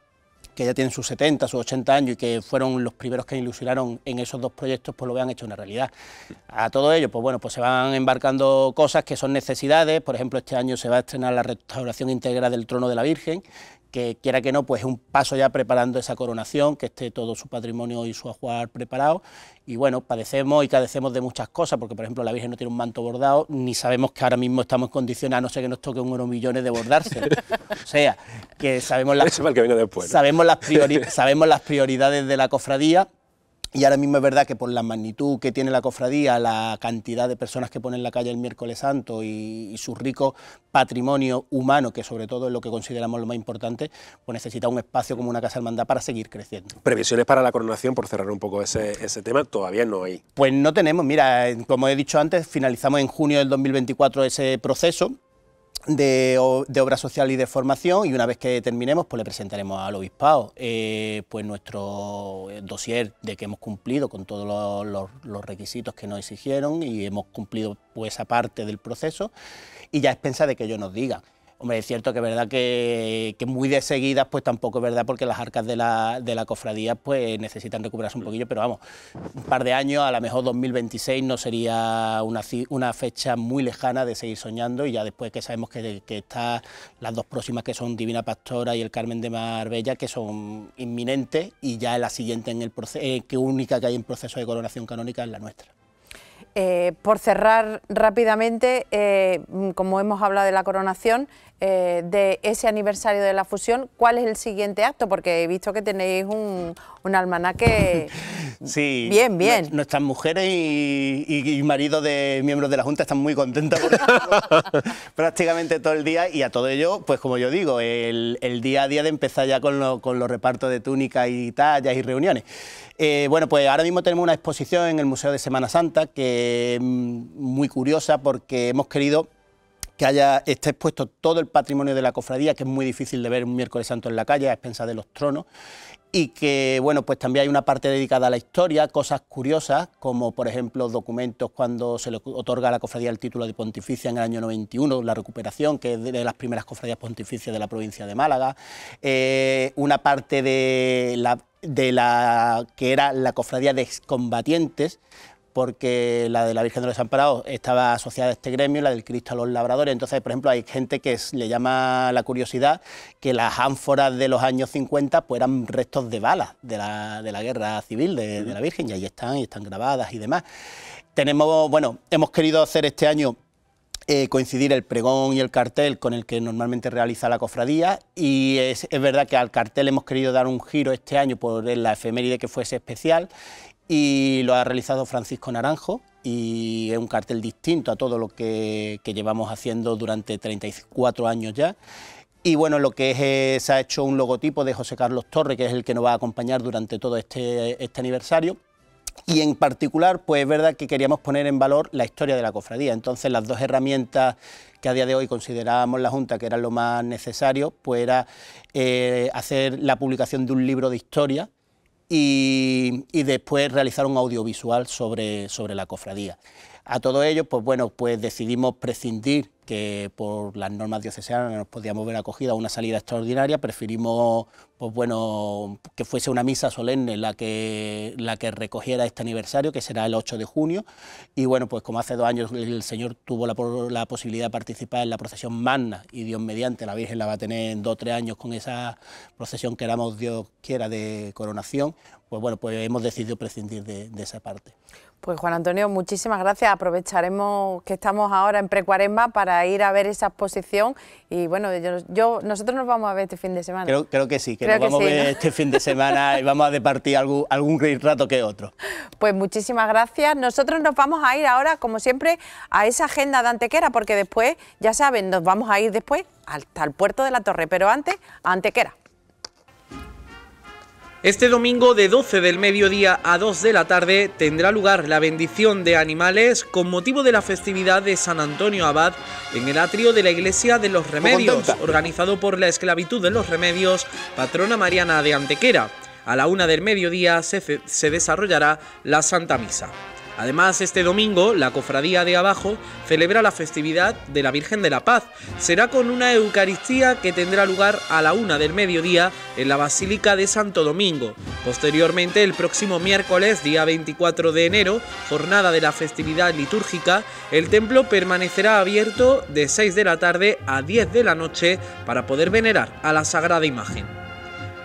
que ya tienen sus 70, sus 80 años y que fueron los primeros que ilusionaron en esos dos proyectos, pues lo vean hecho una realidad. A todo ello, pues bueno, pues se van embarcando cosas que son necesidades, por ejemplo, este año se va a estrenar la restauración íntegra del trono de la Virgen, que quiera que no, pues es un paso ya preparando esa coronación, que esté todo su patrimonio y su ajuar preparado. Y bueno, padecemos y carecemos de muchas cosas, porque por ejemplo la Virgen no tiene un manto bordado, ni sabemos que ahora mismo estamos en condiciones, a no ser que nos toque unos millones de bordarse. o sea, que sabemos las, que después, sabemos, las sabemos las prioridades de la cofradía, y ahora mismo es verdad que por la magnitud que tiene la cofradía, la cantidad de personas que ponen en la calle el miércoles santo y, su rico patrimonio humano, que sobre todo es lo que consideramos lo más importante, pues necesita un espacio como una casa hermandad para seguir creciendo. ¿Previsiones para la coronación, por cerrar un poco ese, ese tema, todavía no hay? Pues no tenemos, mira, eh, como he dicho antes, finalizamos en junio del 2024 ese proceso de, obra social y de formación y una vez que terminemos pues le presentaremos al obispado eh, pues nuestro eh, dossier de que hemos cumplido con todos los, requisitos que nos exigieron y hemos cumplido pues esa parte del proceso y ya es pensa de que ellos nos digan Hombre, es cierto que es verdad que, muy de seguidas, pues tampoco es verdad, porque las arcas de la, cofradía pues necesitan recuperarse un poquillo, pero vamos, un par de años, a lo mejor 2026 no sería una, fecha muy lejana de seguir soñando y ya después que sabemos que, están las dos próximas que son Divina Pastora y el Carmen de Marbella, que son inminentes y ya la siguiente en el proceso, eh, que única que hay en proceso de coronación canónica es la nuestra. Eh, por cerrar rápidamente, eh, como hemos hablado de la coronación, eh, de ese aniversario de la fusión, ¿cuál es el siguiente acto? Porque he visto que tenéis un, almanaque sí, bien, bien. nuestras mujeres y, maridos de miembros de la Junta están muy contentos prácticamente todo el día y a todo ello, pues como yo digo, el, día a día de empezar ya con, los repartos de túnicas y tallas y reuniones. Eh, bueno, pues ahora mismo tenemos una exposición en el Museo de Semana Santa que es mm, muy curiosa porque hemos querido que haya, esté expuesto todo el patrimonio de la cofradía, que es muy difícil de ver un miércoles santo en la calle, a expensas de los tronos, y que, bueno, pues también hay una parte dedicada a la historia, cosas curiosas, como por ejemplo documentos cuando se le otorga a la cofradía el título de pontificia en el año 91, la recuperación, que es de las primeras cofradías pontificias de la provincia de Málaga, eh, una parte de la de la que era la cofradía de excombatientes, porque la de la Virgen de los Desamparados estaba asociada a este gremio, la del Cristo a los labradores. Entonces, por ejemplo, hay gente que le llama la curiosidad que las ánforas de los años 50 pues eran restos de balas de la, de la guerra civil de, la Virgen, y ahí están, y están grabadas y demás. Tenemos, bueno, hemos querido hacer este año eh, coincidir el pregón y el cartel con el que normalmente realiza la cofradía y es, es, verdad que al cartel hemos querido dar un giro este año por la efeméride que fuese especial y lo ha realizado Francisco Naranjo y es un cartel distinto a todo lo que, llevamos haciendo durante 34 años ya. Y bueno, lo que es, eh, se ha hecho un logotipo de José Carlos Torre, que es el que nos va a acompañar durante todo este, este aniversario. Y en particular, pues es verdad que queríamos poner en valor la historia de la cofradía. Entonces, las dos herramientas que a día de hoy considerábamos la Junta que eran lo más necesario, pues era eh, hacer la publicación de un libro de historia y, después realizar un audiovisual sobre, sobre la cofradía. A todo ello, pues bueno, pues decidimos prescindir que por las normas diocesanas nos podíamos ver acogida a una salida extraordinaria, preferimos pues bueno, que fuese una misa solemne la que, la que recogiera este aniversario, que será el 8 de junio, y bueno, pues como hace dos años el Señor tuvo la, posibilidad de participar en la procesión magna, y Dios mediante, la Virgen la va a tener en dos o tres años con esa procesión que éramos Dios quiera de coronación, pues bueno, pues hemos decidido prescindir de esa parte. Pues Juan Antonio, muchísimas gracias. Aprovecharemos que estamos ahora en Precuaremba para ir a ver esa exposición y bueno, yo, nosotros nos vamos a ver este fin de semana. Creo, que sí, que nos vamos a ver este fin de semana y vamos a departir algún, algún rato que otro. Pues muchísimas gracias. Nosotros nos vamos a ir ahora, como siempre, a esa agenda de Antequera porque después, ya saben, nos vamos a ir después hasta el puerto de la Torre, pero antes, a Antequera. Este domingo de 12 del mediodía a 2 de la tarde tendrá lugar la bendición de animales con motivo de la festividad de San Antonio Abad en el atrio de la Iglesia de los Remedios, organizado por la Esclavitud de los Remedios, patrona mariana de Antequera. A la una del mediodía se desarrollará la Santa Misa. Además, este domingo, la Cofradía de Abajo celebra la festividad de la Virgen de la Paz. Será con una Eucaristía que tendrá lugar a la una del mediodía en la Basílica de Santo Domingo. Posteriormente, el próximo miércoles, día 24 de enero, jornada de la festividad litúrgica, el templo permanecerá abierto de 6 de la tarde a 10 de la noche para poder venerar a la Sagrada Imagen.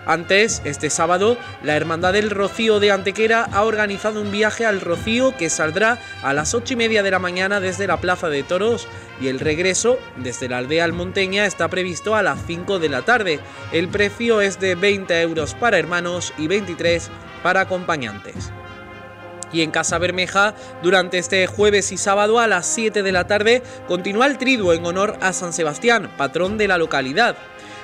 Antes, este sábado, la Hermandad del Rocío de Antequera ha organizado un viaje al Rocío que saldrá a las 8 y media de la mañana desde la Plaza de Toros y el regreso desde la aldea Almonteña está previsto a las 5 de la tarde. El precio es de 20 euros para hermanos y 23 para acompañantes y en Casa Bermeja durante este jueves y sábado a las 7 de la tarde continúa el triduo en honor a San Sebastián, patrón de la localidad.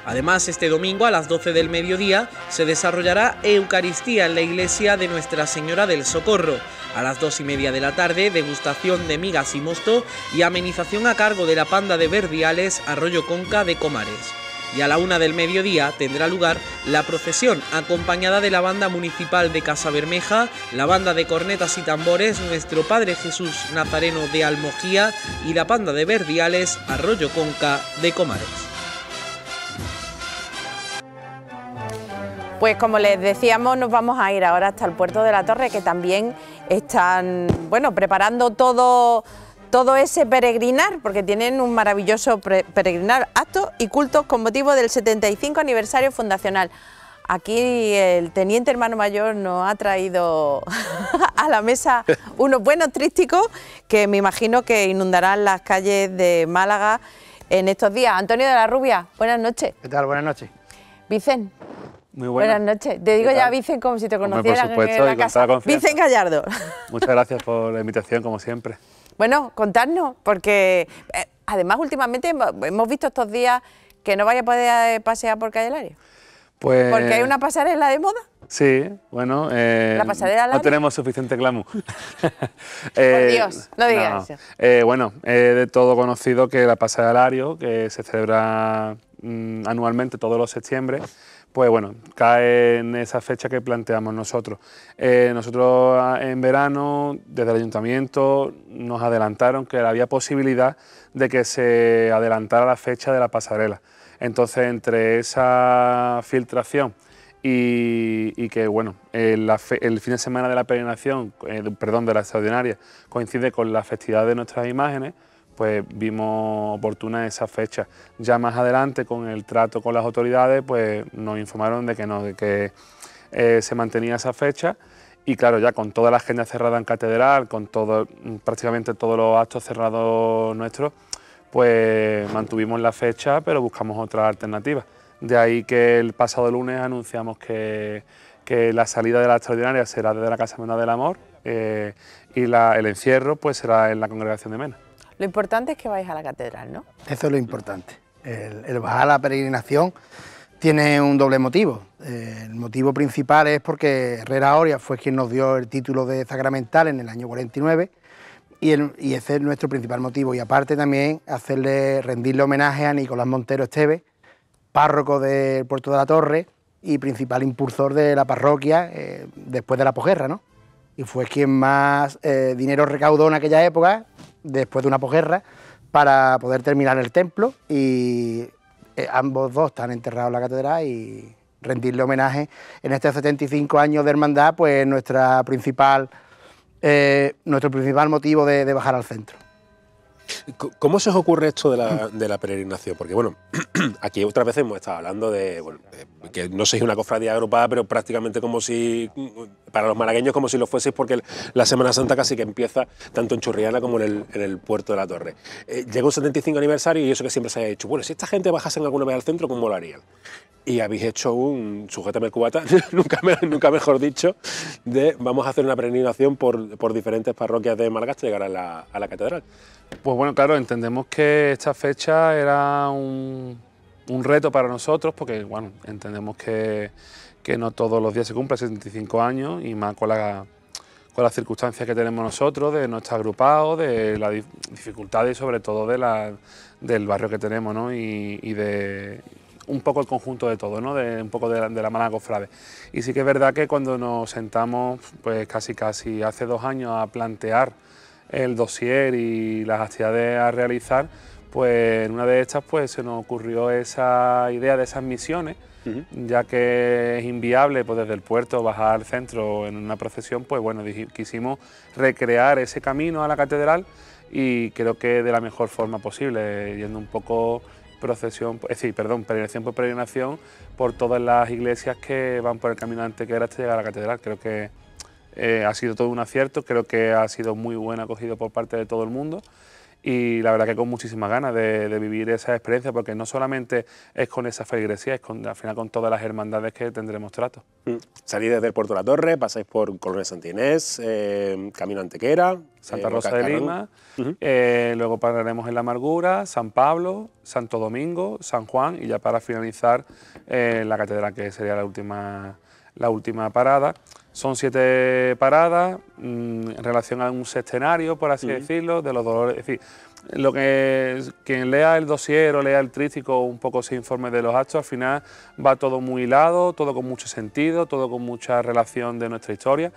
Además, este domingo a las 12 del mediodía se desarrollará Eucaristía en la iglesia de Nuestra Señora del Socorro. A las 2 y media de la tarde, degustación de migas y mosto y amenización a cargo de la panda de verdiales Arroyo Conca de Comares y a la una del mediodía tendrá lugar la procesión acompañada de la banda municipal de Casa Bermeja, la banda de cornetas y tambores Nuestro Padre Jesús Nazareno de Almojía y la Panda de Verdiales Arroyo Conca de Comares. Pues como les decíamos, nos vamos a ir ahora hasta el puerto de la Torre, que también están, bueno, preparando todo todo ese peregrinar, porque tienen un maravilloso peregrinar, actos y cultos con motivo del 75 aniversario fundacional. Aquí el teniente hermano mayor nos ha traído a la mesa unos buenos trísticos que me imagino que inundarán las calles de Málaga en estos días. Antonio de la Rubia, buenas noches. ¿Qué tal? Buenas noches. Vicente, buenas. noches. Te digo ya, Vicen, como si te conociera por supuesto, en la casa. Vicen Gallardo. Muchas gracias por la invitación, como siempre. Bueno, contadnos, porque eh, además últimamente hemos visto estos días que no vaya a poder eh, pasear por Calle Lario. Pues... Porque hay una pasarela de moda. Sí, bueno, eh, ¿La pasarela no tenemos suficiente glamour. por Dios, no digas bueno, es de todo conocido que la pasarela Lario, que se celebra mm, anualmente todos los septiembre, pues bueno, cae en esa fecha que planteamos nosotros. Eh, nosotros ah, en verano, desde el ayuntamiento, nos adelantaron que había posibilidad de que se adelantara la fecha de la pasarela. Entonces, entre esa filtración y, que, bueno, el, fin de semana de la peregrinación, eh, perdón, de la extraordinaria, coincide con la festividad de nuestras imágenes, pues vimos oportuna esa fecha. Ya más adelante, con el trato con las autoridades, pues nos informaron de que no, de que eh, se mantenía esa fecha. Y claro, ya con toda la agenda cerrada en catedral, con todo, mm, prácticamente todos los actos cerrados nuestros, pues mantuvimos la fecha, pero buscamos otra alternativa... De ahí que el pasado lunes anunciamos que, que la salida de la extraordinaria será desde la Casa Mena del Amor eh, y el encierro pues será en la congregación de Mena. Lo importante es que vais a la catedral, ¿no? Eso es lo importante. El, el bajar a la peregrinación tiene un doble motivo. el motivo principal es porque Herrera Oria fue quien nos dio el título de sacramental en el año 49 y, ese es nuestro principal motivo. Y aparte también hacerle, rendirle homenaje a Nicolás Montero Esteves, párroco del Puerto de la Torre y principal impulsor de la parroquia eh, después de la posguerra, ¿no? Y fue quien más eh, dinero recaudó en aquella época después de una posguerra para poder terminar el templo y eh, ambos dos están enterrados en la catedral y rendirle homenaje en estos 75 años de hermandad, pues nuestra principal, eh, nuestro principal motivo de bajar al centro. ¿Cómo se os ocurre esto de la, peregrinación? Porque, bueno, aquí otras veces hemos estado hablando de, que no si una cofradía agrupada, pero prácticamente como si, para los malagueños, como si lo fueseis, porque la Semana Santa casi que empieza tanto en Churriana como en el, puerto de la Torre. Eh, llega un 75 aniversario y eso que siempre se ha dicho, bueno, si esta gente en alguna vez al centro, ¿cómo lo harían? y habéis hecho un sujetame el cubata, nunca, nunca mejor dicho, de vamos a hacer una peregrinación por, diferentes parroquias de Málaga hasta llegar a la catedral. Pues bueno, claro, entendemos que esta fecha era un, reto para nosotros porque, bueno, entendemos que, no todos los días se cumple 75 años y más con, las circunstancias que tenemos nosotros, de no estar agrupados, de las dificultades y sobre todo de del barrio que tenemos ¿no? y, de un poco el conjunto de todo, ¿no? de, un poco de la, de la mala cofrade. Y sí que es verdad que cuando nos sentamos, pues casi casi hace dos años a plantear el dossier y las actividades a realizar, pues en una de estas pues se nos ocurrió esa idea de esas misiones, ya que es inviable pues desde el puerto bajar al centro en una procesión, pues bueno, quisimos recrear ese camino a la catedral y creo que de la mejor forma posible, yendo un poco procesión, es decir, perdón, peregrinación por peregrinación por todas las iglesias que van por el camino antes que era hasta llegar a la catedral. Creo que eh, ha sido todo un acierto, creo que ha sido muy buen acogido por parte de todo el mundo y la verdad que con muchísimas ganas de, vivir esa experiencia, porque no solamente es con esa feligresía, es con, al final con todas las hermandades que tendremos trato. Mm. salí desde el Puerto de la Torre, pasáis por Colonia Santinés, eh, Camino Antequera, Santa eh, Rosa de Lima, luego pararemos en La Amargura, San Pablo, Santo Domingo, San Juan y ya para finalizar la catedral, que sería la última, la última parada. Son siete paradas en mm, relación a un sextenario, por así decirlo, de los dolores. Es decir, lo que quien lea el dossier o lea el trístico... un poco ese informe de los actos, al final va todo muy hilado, todo con mucho sentido, todo con mucha relación de nuestra historia.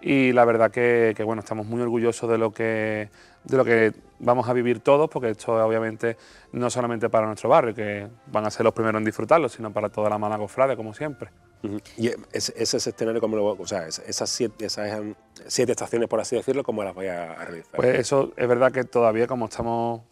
Y la verdad que, bueno, estamos muy orgullosos de lo que de lo que vamos a vivir todos, porque esto obviamente no solamente para nuestro barrio, que van a ser los primeros en disfrutarlo, sino para toda la mala como siempre. Y es, es ese escenario, como lo, o sea, esas, siete, siete estaciones, por así decirlo, ¿cómo las voy a, realizar? Pues eso es verdad que todavía, como estamos,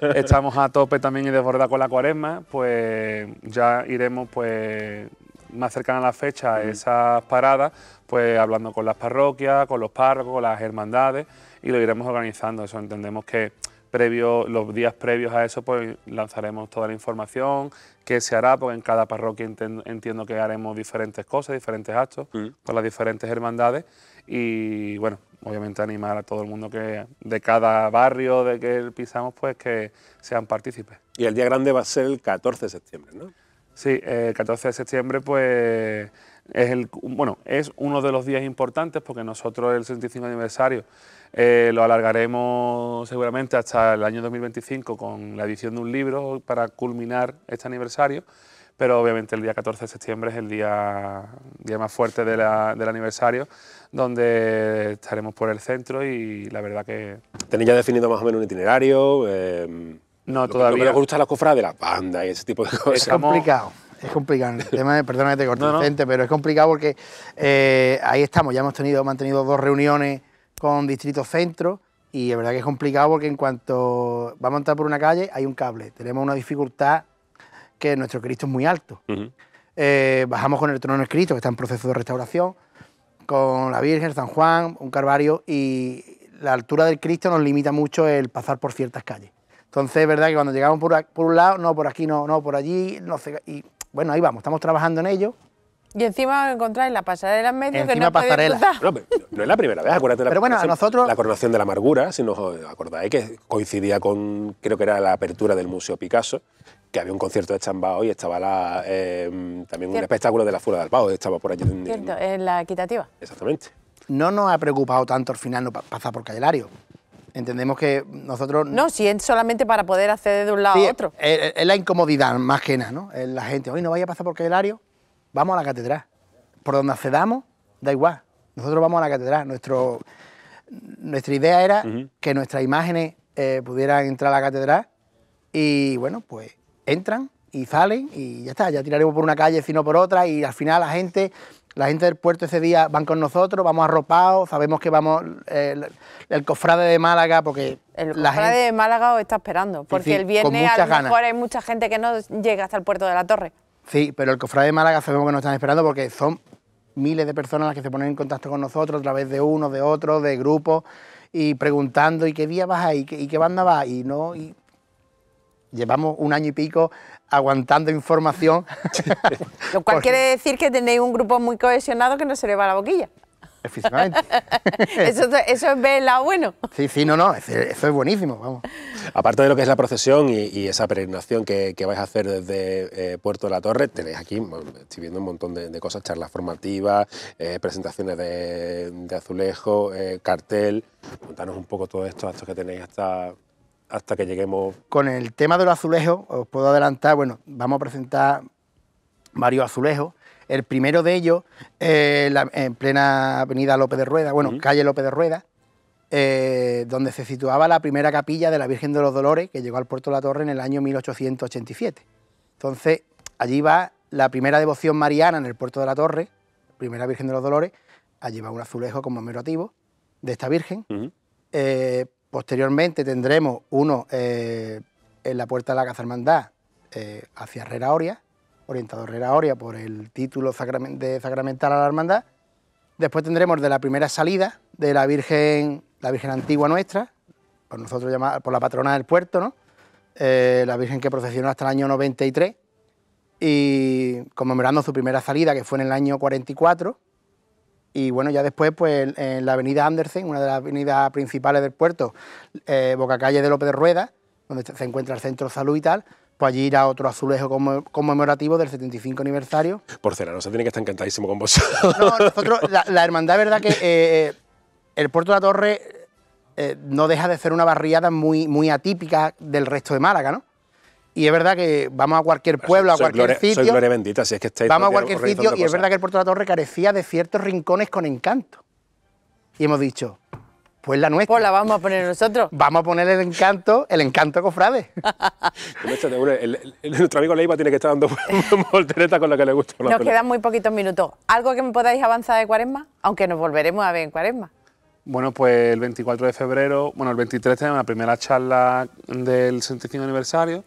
estamos a tope también y desbordados con la cuaresma, pues ya iremos pues más cercana a la fecha a esas paradas, pues hablando con las parroquias, con los párrocos, con las hermandades y lo iremos organizando. Eso entendemos que previo, los días previos a eso pues lanzaremos toda la información, qué se hará, porque en cada parroquia entiendo que haremos diferentes cosas, diferentes actos con mm. las diferentes hermandades y bueno, obviamente animar a todo el mundo que de cada barrio de que pisamos pues que sean partícipes. Y el día grande va a ser el 14 de septiembre, ¿no? Sí, el 14 de septiembre pues es, el, bueno, es uno de los días importantes porque nosotros el 65 aniversario eh, lo alargaremos seguramente hasta el año 2025 con la edición de un libro para culminar este aniversario, pero obviamente el día 14 de septiembre es el día, más fuerte del aniversario, donde estaremos por el centro y la verdad que... ¿Tenéis ya definido más o menos un itinerario? No, eh, todavía. ...no lo gusta la cofra de la banda y ese tipo de cosas. Es complicado. Es complicado. El tema, que te corte, pero es complicado porque eh, ahí estamos. Ya hemos tenido, mantenido dos reuniones con Distrito Centro y es verdad que es complicado porque en cuanto vamos a entrar por una calle hay un cable. Tenemos una dificultad que nuestro Cristo es muy alto. Eh, bajamos con el trono del Cristo, que está en proceso de restauración, con la Virgen, San Juan, un Carvario, y la altura del Cristo nos limita mucho el pasar por ciertas calles. Entonces es verdad que cuando llegamos por, un lado, no, por aquí, no, no, por allí, no sé, y bueno, ahí vamos, estamos trabajando en ello. Y encima encontráis la pasarela en medio encima que no pasarela. No, no, es la primera vez, acuérdate. La Pero bueno, a nosotros... La coronación de la amargura, si nos acordáis, que coincidía con, creo que era la apertura del Museo Picasso, que había un concierto de chambao y estaba la, em, también un espectáculo de la Fura del Pao, estaba por allí. Cierto, en, la equitativa. Exactamente. No nos ha preocupado tanto al final no pasar por Callelario entendemos que nosotros... No, si es solamente para poder acceder de un lado a otro. Es, la incomodidad más que nada, ¿no? la gente, hoy no vaya a pasar por ario vamos a la catedral. Por donde accedamos, da igual. Nosotros vamos a la catedral. Nuestro, nuestra idea era que nuestras imágenes eh, pudieran entrar a la catedral y, bueno, pues entran y salen y ya está. Ya tiraremos por una calle, sino por otra y al final la gente la gente del puerto ese día van con nosotros, vamos arropados, sabemos que vamos el, cofrade de Málaga, porque el cofrade de Málaga os está esperando, porque el viernes a lo mejor hay mucha gente que no llega hasta el puerto de la Torre. Sí, pero el cofrade de Málaga sabemos que nos están esperando porque son miles de personas las que se ponen en contacto con nosotros a través de uno, de otro, de grupos y preguntando y qué día vas ahí, y qué, banda vas y no y llevamos un año y pico aguantando información. Lo cual quiere decir que tenéis un grupo muy cohesionado que no se le va la boquilla. Efectivamente. eso, es ver bueno. Sí, sí, no, no, eso, es buenísimo, vamos. Aparte de lo que es la procesión y, esa peregrinación que, vais a hacer desde eh, Puerto de la Torre, tenéis aquí, estoy viendo un montón de, cosas, charlas formativas, eh, presentaciones de, azulejo, eh, cartel. Contanos un poco todo esto, esto que tenéis hasta hasta que lleguemos. Con el tema de los azulejos, os puedo adelantar, bueno, vamos a presentar varios azulejos. El primero de ellos, eh, en plena avenida López de Rueda, bueno, calle López de Rueda, eh, donde se situaba la primera capilla de la Virgen de los Dolores, que llegó al puerto de la Torre en el año 1887. Entonces, allí va la primera devoción mariana en el puerto de la Torre, primera Virgen de los Dolores, allí va un azulejo conmemorativo de esta Virgen. Posteriormente tendremos uno eh, en la puerta de la Casa Hermandad... Eh, hacia Herrera Oria, orientado Herrera Oria por el título de sacramental a la hermandad. Después tendremos de la primera salida de la Virgen, la Virgen Antigua nuestra, por nosotros llamada, por la patrona del puerto, ¿no? Eh, la Virgen que procesionó hasta el año 93 y conmemorando su primera salida, que fue en el año 44, y bueno, ya después, pues en la avenida Andersen, una de las avenidas principales del puerto, eh, Boca Calle de López de Rueda, donde se encuentra el centro de salud y tal, pues allí irá otro azulejo conmemorativo del 75 aniversario. por cera no se tiene que estar encantadísimo con vosotros. No, nosotros, la, la hermandad, verdad que eh, eh, el puerto de la Torre no deja de ser una barriada muy, muy atípica del resto de Málaga, ¿no? Y es verdad que vamos a cualquier pueblo, a cualquier sitio. Soy bendita, si es que estáis Vamos a cualquier sitio y es verdad que el Puerto de la Torre carecía de ciertos rincones con encanto. Y hemos dicho, pues la nuestra. Pues la vamos a poner nosotros. Vamos a poner el encanto, el encanto cofrade. nuestro amigo Leiva tiene que estar dando volteretas con la que le gusta. Nos quedan muy poquitos minutos. ¿Algo que me podáis avanzar de cuaresma? Aunque nos volveremos a ver en cuaresma. Bueno, pues el 24 de febrero, bueno, el 23 tenemos la primera charla del 65 aniversario.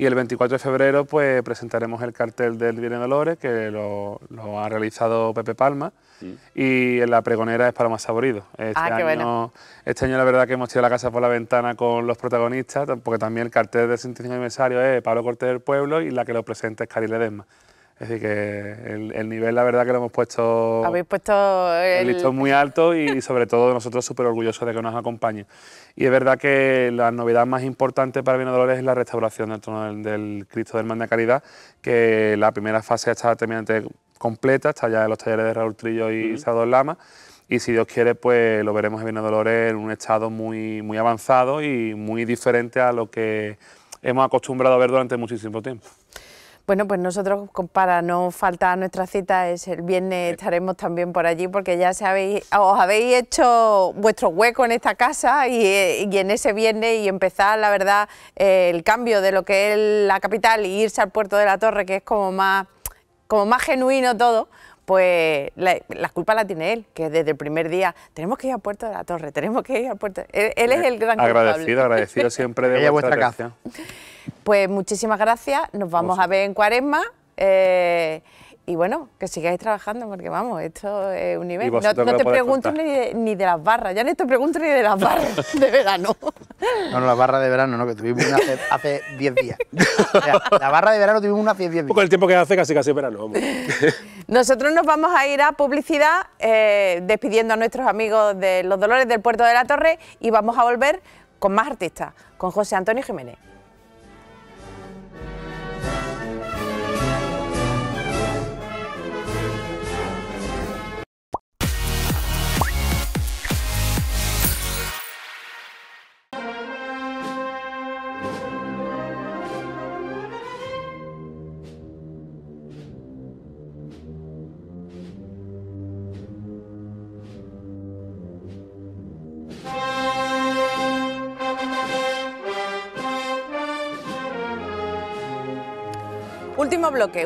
Y el 24 de febrero pues, presentaremos el cartel del Viernes Dolores, que lo, ha realizado Pepe Palma, y y la pregonera es Paloma Saborido. Este, ah, año, este año la verdad que hemos tirado la casa por la ventana con los protagonistas, porque también el cartel del 65 aniversario es Pablo corte del Pueblo y la que lo presenta es Cari Ledesma. ...es decir que el, nivel, la verdad, que lo hemos puesto. Habéis puesto. El, muy alto y, sobre todo, nosotros súper orgullosos de que nos acompañe. Y es verdad que la novedad más importante para Vino Dolores es la restauración del trono del, Cristo del Man de Caridad, que la primera fase está terminante completa, está ya en los talleres de Raúl Trillo y uh Salvador Lama. Y si Dios quiere, pues lo veremos en Vino Dolores en un estado muy, muy avanzado y muy diferente a lo que hemos acostumbrado a ver durante muchísimo tiempo. Bueno, pues nosotros para no faltar a nuestra cita es el viernes estaremos también por allí porque ya os habéis hecho vuestro hueco en esta casa eh, y, en ese viernes y empezar la verdad el cambio de lo que es la capital e irse al puerto de la torre que es como más, como más genuino todo, pues la, culpa la tiene él, que desde el primer día tenemos que ir al puerto de la torre, tenemos que ir al puerto. Él, es eh, el gran Agradecido, agradecido siempre de vuestra, vuestra casa. Pues muchísimas gracias, nos vamos a ver en cuaresma. Eh, y bueno, que sigáis trabajando, porque vamos, esto es un nivel. No, te pregunto ni de, las barras, ya no te pregunto ni de las barras de verano. No, no, las barras de verano, no, que tuvimos una hace 10 días. la barra de verano tuvimos una hace 10 días. Con el tiempo que hace, casi casi verano. Nosotros nos vamos a ir a publicidad, eh, despidiendo a nuestros amigos de Los Dolores del Puerto de la Torre, y vamos a volver con más artistas, con José Antonio Jiménez.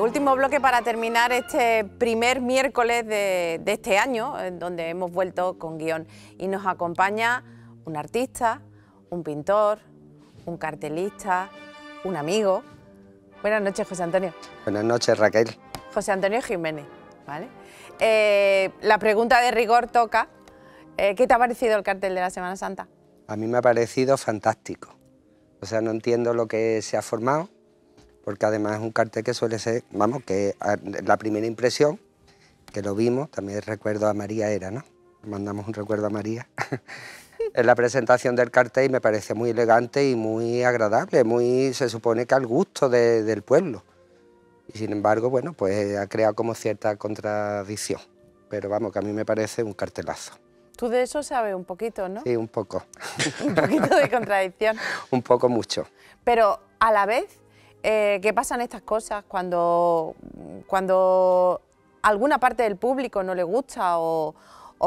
último bloque para terminar este primer miércoles de, este año, en donde hemos vuelto con guión. Y nos acompaña un artista, un pintor, un cartelista, un amigo. Buenas noches, José Antonio. Buenas noches, Raquel. José Antonio Jiménez, ¿vale? Eh, la pregunta de rigor toca. Eh, ¿Qué te ha parecido el cartel de la Semana Santa? A mí me ha parecido fantástico. O sea, no entiendo lo que se ha formado, porque además es un cartel que suele ser, vamos, que la primera impresión que lo vimos, también recuerdo a María era, ¿no? Mandamos un recuerdo a María. en la presentación del cartel y me parece muy elegante y muy agradable, muy, se supone que al gusto del pueblo. Y sin embargo, bueno, pues ha creado como cierta contradicción. Pero vamos, que a mí me parece un cartelazo. Tú de eso sabes un poquito, ¿no? Sí, un poco. un poquito de contradicción. un poco mucho. Pero a la vez eh, ¿Qué pasan estas cosas cuando, alguna parte del público no le gusta o,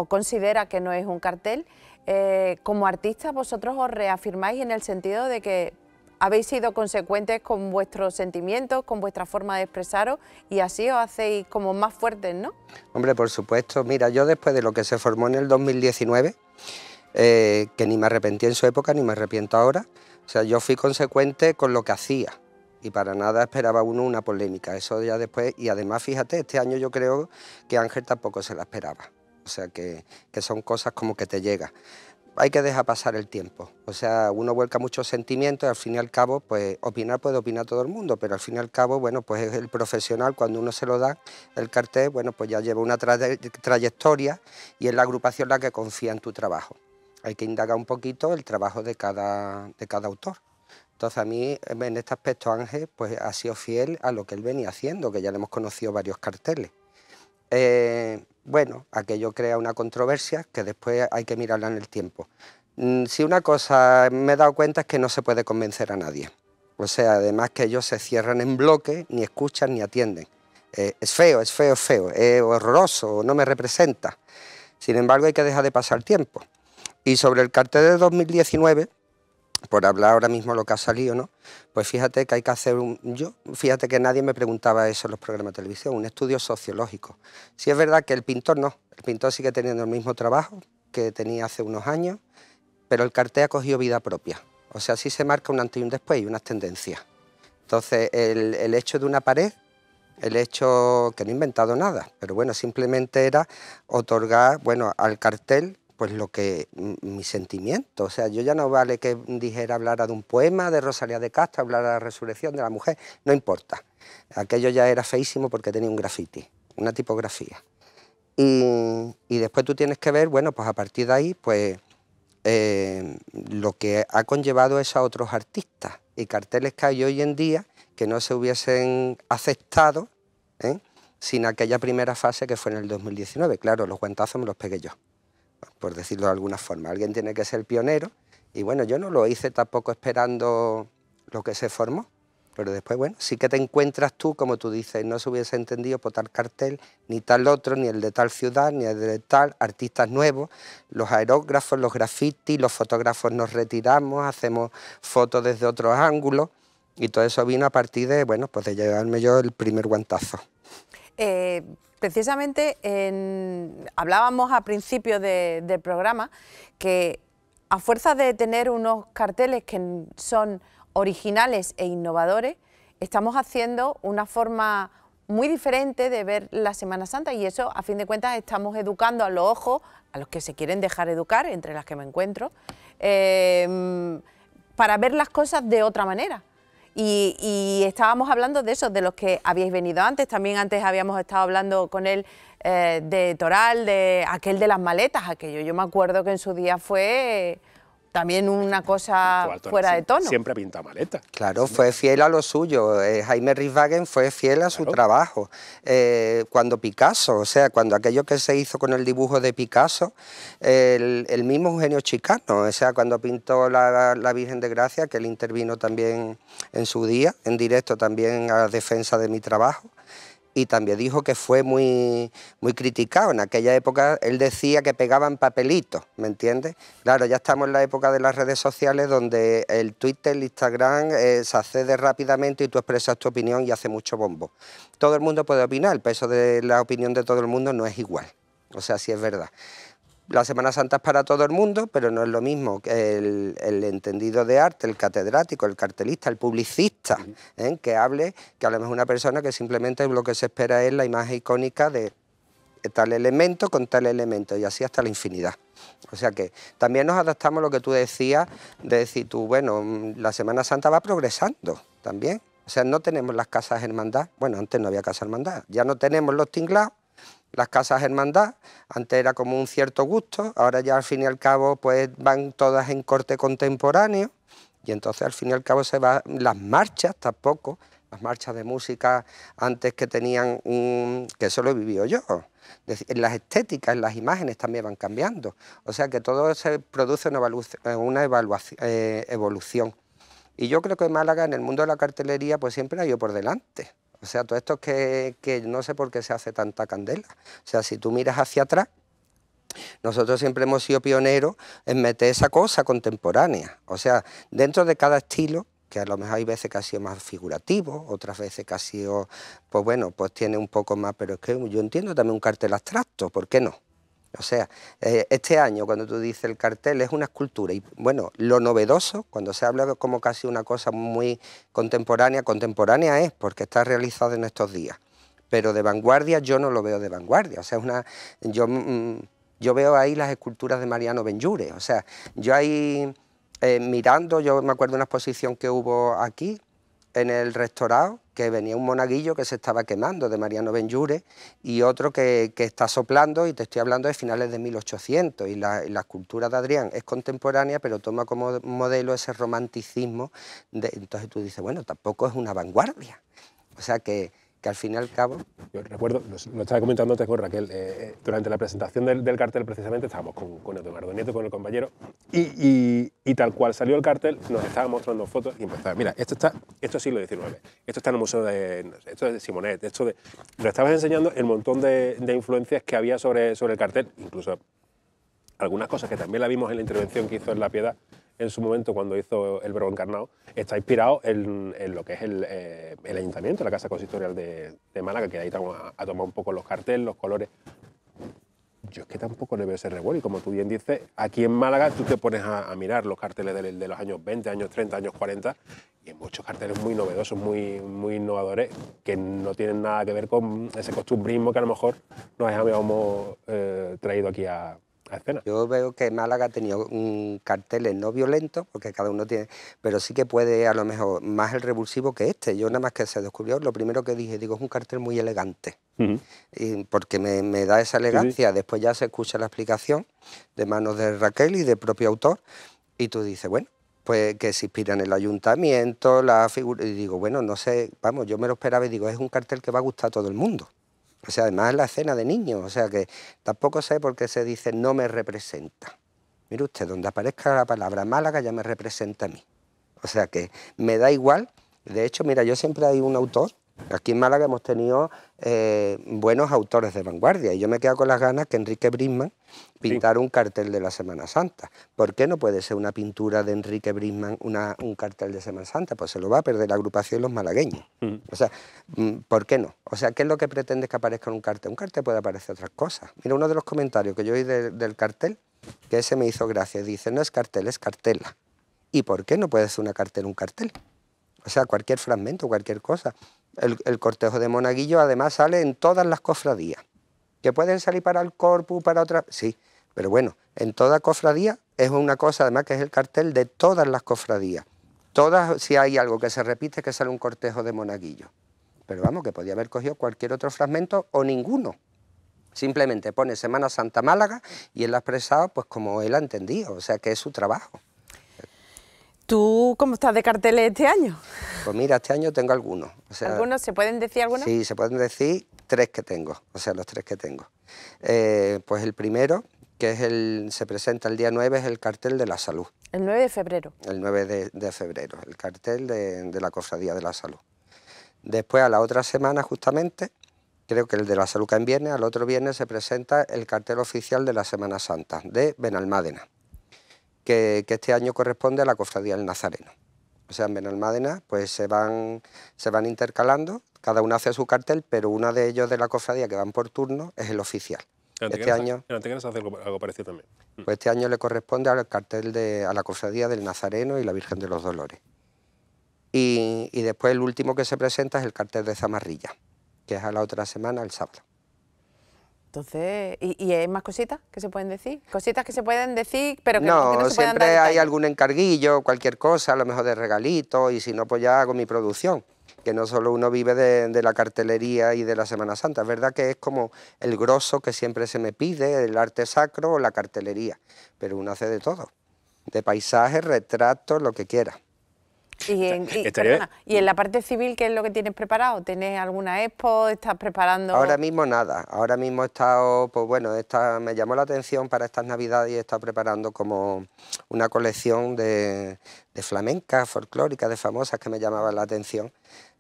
considera que no es un cartel, eh, como artista, vosotros os reafirmáis en el sentido de que habéis sido consecuentes con vuestros sentimientos, con vuestra forma de expresaros y así os hacéis como más fuertes, ¿no? Hombre, por supuesto. Mira, yo después de lo que se formó en el 2019, eh, que ni me arrepentí en su época ni me arrepiento ahora, o sea, yo fui consecuente con lo que hacía y para nada esperaba uno una polémica, eso ya después, y además fíjate, este año yo creo que Ángel tampoco se la esperaba, o sea que, que son cosas como que te llega. Hay que dejar pasar el tiempo, o sea, uno vuelca muchos sentimientos y al fin y al cabo, pues opinar puede opinar todo el mundo, pero al fin y al cabo, bueno, pues el profesional, cuando uno se lo da el cartel, bueno, pues ya lleva una trayectoria y es la agrupación la que confía en tu trabajo. Hay que indagar un poquito el trabajo de cada, de cada autor. Entonces a mí en este aspecto Ángel pues, ha sido fiel a lo que él venía haciendo, que ya le hemos conocido varios carteles. Eh, bueno, aquello crea una controversia que después hay que mirarla en el tiempo. Mm, si una cosa me he dado cuenta es que no se puede convencer a nadie. O sea, además que ellos se cierran en bloque, ni escuchan ni atienden. Eh, es feo, es feo, es feo, es horroroso, no me representa. Sin embargo, hay que dejar de pasar tiempo. Y sobre el cartel de 2019, por hablar ahora mismo lo que ha salido, ¿no? Pues fíjate que hay que hacer un... Yo, fíjate que nadie me preguntaba eso en los programas de televisión, un estudio sociológico. Si es verdad que el pintor no, el pintor sigue teniendo el mismo trabajo que tenía hace unos años, pero el cartel ha cogido vida propia. O sea, sí se marca un antes y un después y unas tendencias. Entonces, el, hecho de una pared el hecho que no he inventado nada, pero bueno, simplemente era otorgar, bueno, al cartel pues lo que mm, mi sentimiento, o sea, yo ya no vale que dijera hablara de un poema de Rosalía de Castro, hablar de la resurrección de la mujer, no importa. Aquello ya era feísimo porque tenía un graffiti, una tipografía. Y, después tú tienes que ver, bueno, pues a partir de ahí, pues eh, lo que ha conllevado es a otros artistas y carteles que hay hoy en día que no se hubiesen aceptado ¿eh? sin aquella primera fase que fue en el 2019. Claro, los guantazos me los pegué yo por decirlo de alguna forma. Alguien tiene que ser pionero y bueno, yo no lo hice tampoco esperando lo que se formó, pero después, bueno, sí que te encuentras tú, como tú dices, no se hubiese entendido por tal cartel, ni tal otro, ni el de tal ciudad, ni el de tal, artistas nuevos, los aerógrafos, los grafitis, los fotógrafos nos retiramos, hacemos fotos desde otros ángulos y todo eso vino a partir de, bueno, pues de llevarme yo el primer guantazo. Eh, precisamente hablábamos a principio del programa que a fuerza de tener unos carteles que son originales e innovadores, estamos haciendo una forma muy diferente de ver la Semana Santa y eso, a fin de cuentas, estamos educando a los ojos, a los que se quieren dejar educar, entre las que me encuentro, eh, para ver las cosas de otra manera. Y, estábamos hablando de esos, de los que habíais venido antes, también antes habíamos estado hablando con él eh, de Toral, de aquel de las maletas, aquello. Yo me acuerdo que en su día fue también una cosa fuera de tono. Siempre pinta maleta. Claro, fue fiel a lo suyo. Eh, Jaime Riswagen fue fiel a su trabajo. Eh, cuando Picasso, o sea, cuando aquello que se hizo con el dibujo de Picasso, el, mismo Eugenio Chicano, o sea, cuando pintó la, la, Virgen de Gracia, que él intervino también en su día, en directo también a defensa de mi trabajo y también dijo que fue muy, muy criticado. En aquella época él decía que pegaban papelitos, ¿me entiendes? Claro, ya estamos en la época de las redes sociales donde el Twitter, el Instagram eh, se accede rápidamente y tú expresas tu opinión y hace mucho bombo. Todo el mundo puede opinar, el peso de la opinión de todo el mundo no es igual. O sea, si es verdad la Semana Santa es para todo el mundo, pero no es lo mismo que el, entendido de arte, el catedrático, el cartelista, el publicista, ¿eh? que hable, que a lo una persona que simplemente lo que se espera es la imagen icónica de tal elemento con tal elemento y así hasta la infinidad. O sea que también nos adaptamos a lo que tú decías, de decir tú, bueno, mm, la Semana Santa va progresando también. O sea, no tenemos las casas hermandad, bueno, antes no había casas hermandad, ya no tenemos los tinglados, las casas hermandad, antes era como un cierto gusto, ahora ya al fin y al cabo pues van todas en corte contemporáneo y entonces al fin y al cabo se van las marchas tampoco, las marchas de música antes que tenían un... que eso lo he vivido yo. En las estéticas, en las imágenes también van cambiando. O sea que todo se produce una eh, evaluación, eh, evolución. Y yo creo que Málaga en el mundo de la cartelería pues siempre ha ido por delante. O sea, todo esto es que, no sé por qué se hace tanta candela. O sea, si tú miras hacia atrás, nosotros siempre hemos sido pioneros en meter esa cosa contemporánea. O sea, dentro de cada estilo, que a lo mejor hay veces que ha sido más figurativo, otras veces que ha sido, pues bueno, pues tiene un poco más, pero es que yo entiendo también un cartel abstracto, ¿por qué no? O sea, eh, este año cuando tú dices el cartel es una escultura y bueno, lo novedoso, cuando se habla como casi una cosa muy contemporánea, contemporánea es porque está realizado en estos días, pero de vanguardia yo no lo veo de vanguardia, o sea, una... Yo, mm, mm, yo veo ahí las esculturas de Mariano Benjure, o sea, yo ahí... Eh, mirando, yo me acuerdo de una exposición que hubo aquí, en el restaurado que venía un monaguillo que se estaba quemando, de Mariano Benjure, y otro que, está soplando, y te estoy hablando de finales de 1800, y la, escultura de Adrián es contemporánea, pero toma como modelo ese romanticismo, entonces tú dices, bueno, tampoco es una vanguardia, o sea que al fin y al cabo... Yo recuerdo, lo estaba comentando antes con Raquel, eh, eh, durante la presentación del, cartel precisamente estábamos con, con Eduardo Nieto, con el compañero, y, tal cual salió el cartel nos estaba mostrando fotos y empezaba, mira, esto está, esto es siglo XIX, esto está en el Museo de, de Simonet, esto de... Nos estabas enseñando el montón de, influencias que había sobre, sobre el cartel, incluso algunas cosas que también la vimos en la intervención que hizo en La Piedad, en su momento cuando hizo El Verbo Encarnado, está inspirado en, lo que es eh, el, ayuntamiento, la Casa Consistorial de, Málaga, que ahí estamos a, tomar un poco los carteles, los colores. Yo es que tampoco le veo ese revuelo y como tú bien dices, aquí en Málaga tú te pones a, mirar los carteles de, los años 20, años 30, años 40 y hay muchos carteles muy novedosos, muy, innovadores que no tienen nada que ver con ese costumbrismo que a lo mejor nos habíamos eh, traído aquí a, yo veo que Málaga ha tenido cartel no violento porque cada uno tiene, pero sí que puede a lo mejor más el revulsivo que este. Yo nada más que se descubrió, lo primero que dije, digo, es un cartel muy elegante, porque me, da esa elegancia. Después ya se escucha la explicación de manos de Raquel y del propio autor, y tú dices, bueno, pues que se inspira en el ayuntamiento, la figura. Y digo, bueno, no sé, vamos, yo me lo esperaba y digo, es un cartel que va a gustar a todo el mundo. O sea, además la escena de niños, o sea que tampoco sé por qué se dice no me representa. Mire usted, donde aparezca la palabra Málaga ya me representa a mí. O sea que me da igual. De hecho, mira, yo siempre hay un autor Aquí en Málaga hemos tenido eh, buenos autores de vanguardia y yo me quedo con las ganas que Enrique Brisman pintara un cartel de la Semana Santa. ¿Por qué no puede ser una pintura de Enrique Brisman un cartel de Semana Santa? Pues se lo va a perder la agrupación de los malagueños. Mm. O sea, mm, ¿por qué no? O sea, ¿qué es lo que pretende que aparezca en un cartel? Un cartel puede aparecer otras cosas. Mira, uno de los comentarios que yo oí del cartel, que ese me hizo gracia, dice, no es cartel, es cartela. ¿Y por qué no puede ser una cartel un cartel? o sea, cualquier fragmento, cualquier cosa. El, cortejo de Monaguillo además sale en todas las cofradías, que pueden salir para el corpus, para otras, sí, pero bueno, en toda cofradía es una cosa además que es el cartel de todas las cofradías. Todas, si hay algo que se repite, que sale un cortejo de Monaguillo. Pero vamos, que podía haber cogido cualquier otro fragmento o ninguno. Simplemente pone Semana Santa Málaga y él la ha expresado pues como él ha entendido, o sea que es su trabajo. ¿Tú cómo estás de carteles este año? Pues mira, este año tengo algunos. ¿Algunos? ¿Se pueden decir algunos? Sí, se pueden decir tres que tengo, o sea, los tres que tengo. Eh, pues el primero, que es el, se presenta el día 9, es el cartel de la salud. El 9 de febrero. El 9 de, febrero, el cartel de, la Cofradía de la Salud. Después, a la otra semana, justamente, creo que el de la salud que en viernes, al otro viernes se presenta el cartel oficial de la Semana Santa, de Benalmádena que, este año corresponde a la Cofradía del Nazareno. O sea, en Benalmádena pues se van, se van intercalando, cada uno hace su cartel, pero uno de ellos de la cofradía que van por turno es el oficial. este año, hace algo parecido también. Mm. Pues este año le corresponde al cartel de a la cofradía del Nazareno y la Virgen de los Dolores. Y, y después el último que se presenta es el cartel de Zamarrilla, que es a la otra semana, el sábado. Entonces, ¿y, hay más cositas que se pueden decir? Cositas que se pueden decir, pero que no, siempre hay algún encarguillo, cualquier cosa, a lo mejor de regalito, y si no, pues ya hago mi producción que no solo uno vive de, la cartelería y de la Semana Santa, es verdad que es como el grosso que siempre se me pide, el arte sacro o la cartelería, pero uno hace de todo, de paisajes, retratos, lo que quiera. Y en, la parte civil, ¿qué es lo que tienes preparado? ¿Tienes alguna expo? ¿Estás preparando...? Ahora mismo nada. Ahora mismo he estado... Pues bueno, me llamó la atención para estas navidades y he estado preparando como una colección de, de folclóricas, de famosas que me llamaban la atención.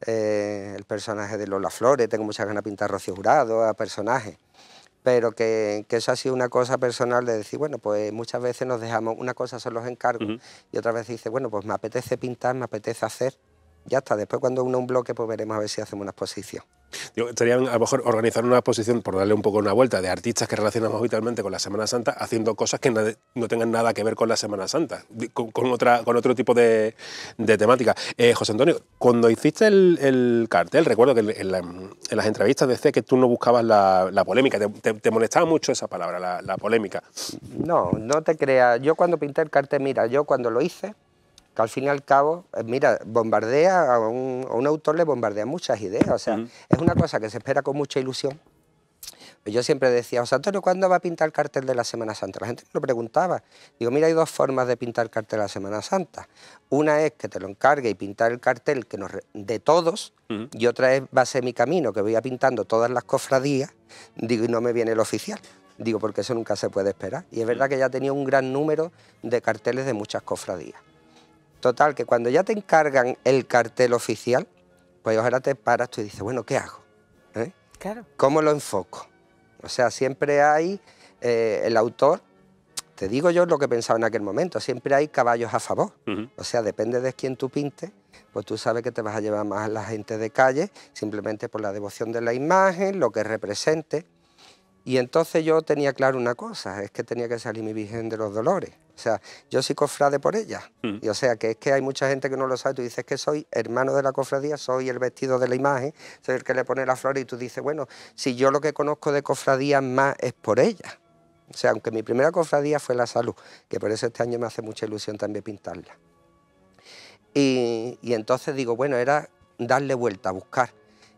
Eh, el personaje de Lola Flores, tengo muchas ganas de pintar Rocío Jurado, a personajes pero que, eso ha sido una cosa personal de decir, bueno, pues muchas veces nos dejamos, una cosa son los encargos y otra vez dice, bueno, pues me apetece pintar, me apetece hacer, ya está. Después cuando uno un bloque, pues veremos a ver si hacemos una exposición. Yo estaría a lo mejor organizar una exposición, por darle un poco una vuelta, de artistas que relacionamos habitualmente con la Semana Santa, haciendo cosas que no tengan nada que ver con la Semana Santa, con, otra, con otro tipo de, temática. Eh, José Antonio, cuando hiciste el, cartel, recuerdo que en, las entrevistas decía que tú no buscabas la, polémica, te, molestaba mucho esa palabra, la, la polémica. No, no te creas. Yo cuando pinté el cartel, mira, yo cuando lo hice, que al fin y al cabo, eh, mira, bombardea, a un, autor le bombardea muchas ideas, o sea, es una cosa que se espera con mucha ilusión. Pues yo siempre decía, sea, Antonio, ¿cuándo va a pintar el cartel de la Semana Santa? La gente me lo preguntaba. Digo, mira, hay dos formas de pintar el cartel de la Semana Santa. Una es que te lo encargue y pintar el cartel que nos, de todos, y otra es, va a ser mi camino, que voy a pintando todas las cofradías, digo, y no me viene el oficial. Digo, porque eso nunca se puede esperar. Y es verdad que ya tenía un gran número de carteles de muchas cofradías. Total, que cuando ya te encargan el cartel oficial, pues ahora te paras tú y dices, bueno, ¿qué hago? ¿Eh? Claro. ¿Cómo lo enfoco? O sea, siempre hay eh, el autor, te digo yo lo que pensaba en aquel momento, siempre hay caballos a favor. O sea, depende de quién tú pintes, pues tú sabes que te vas a llevar más a la gente de calle, simplemente por la devoción de la imagen, lo que represente. Y entonces yo tenía claro una cosa, es que tenía que salir mi Virgen de los Dolores. O sea, yo soy cofrade por ella. Mm. Y o sea, que es que hay mucha gente que no lo sabe. Tú dices que soy hermano de la cofradía, soy el vestido de la imagen, soy el que le pone la flor Y tú dices, bueno, si yo lo que conozco de cofradía más es por ella. O sea, aunque mi primera cofradía fue la salud, que por eso este año me hace mucha ilusión también pintarla. Y, y entonces digo, bueno, era darle vuelta, buscar.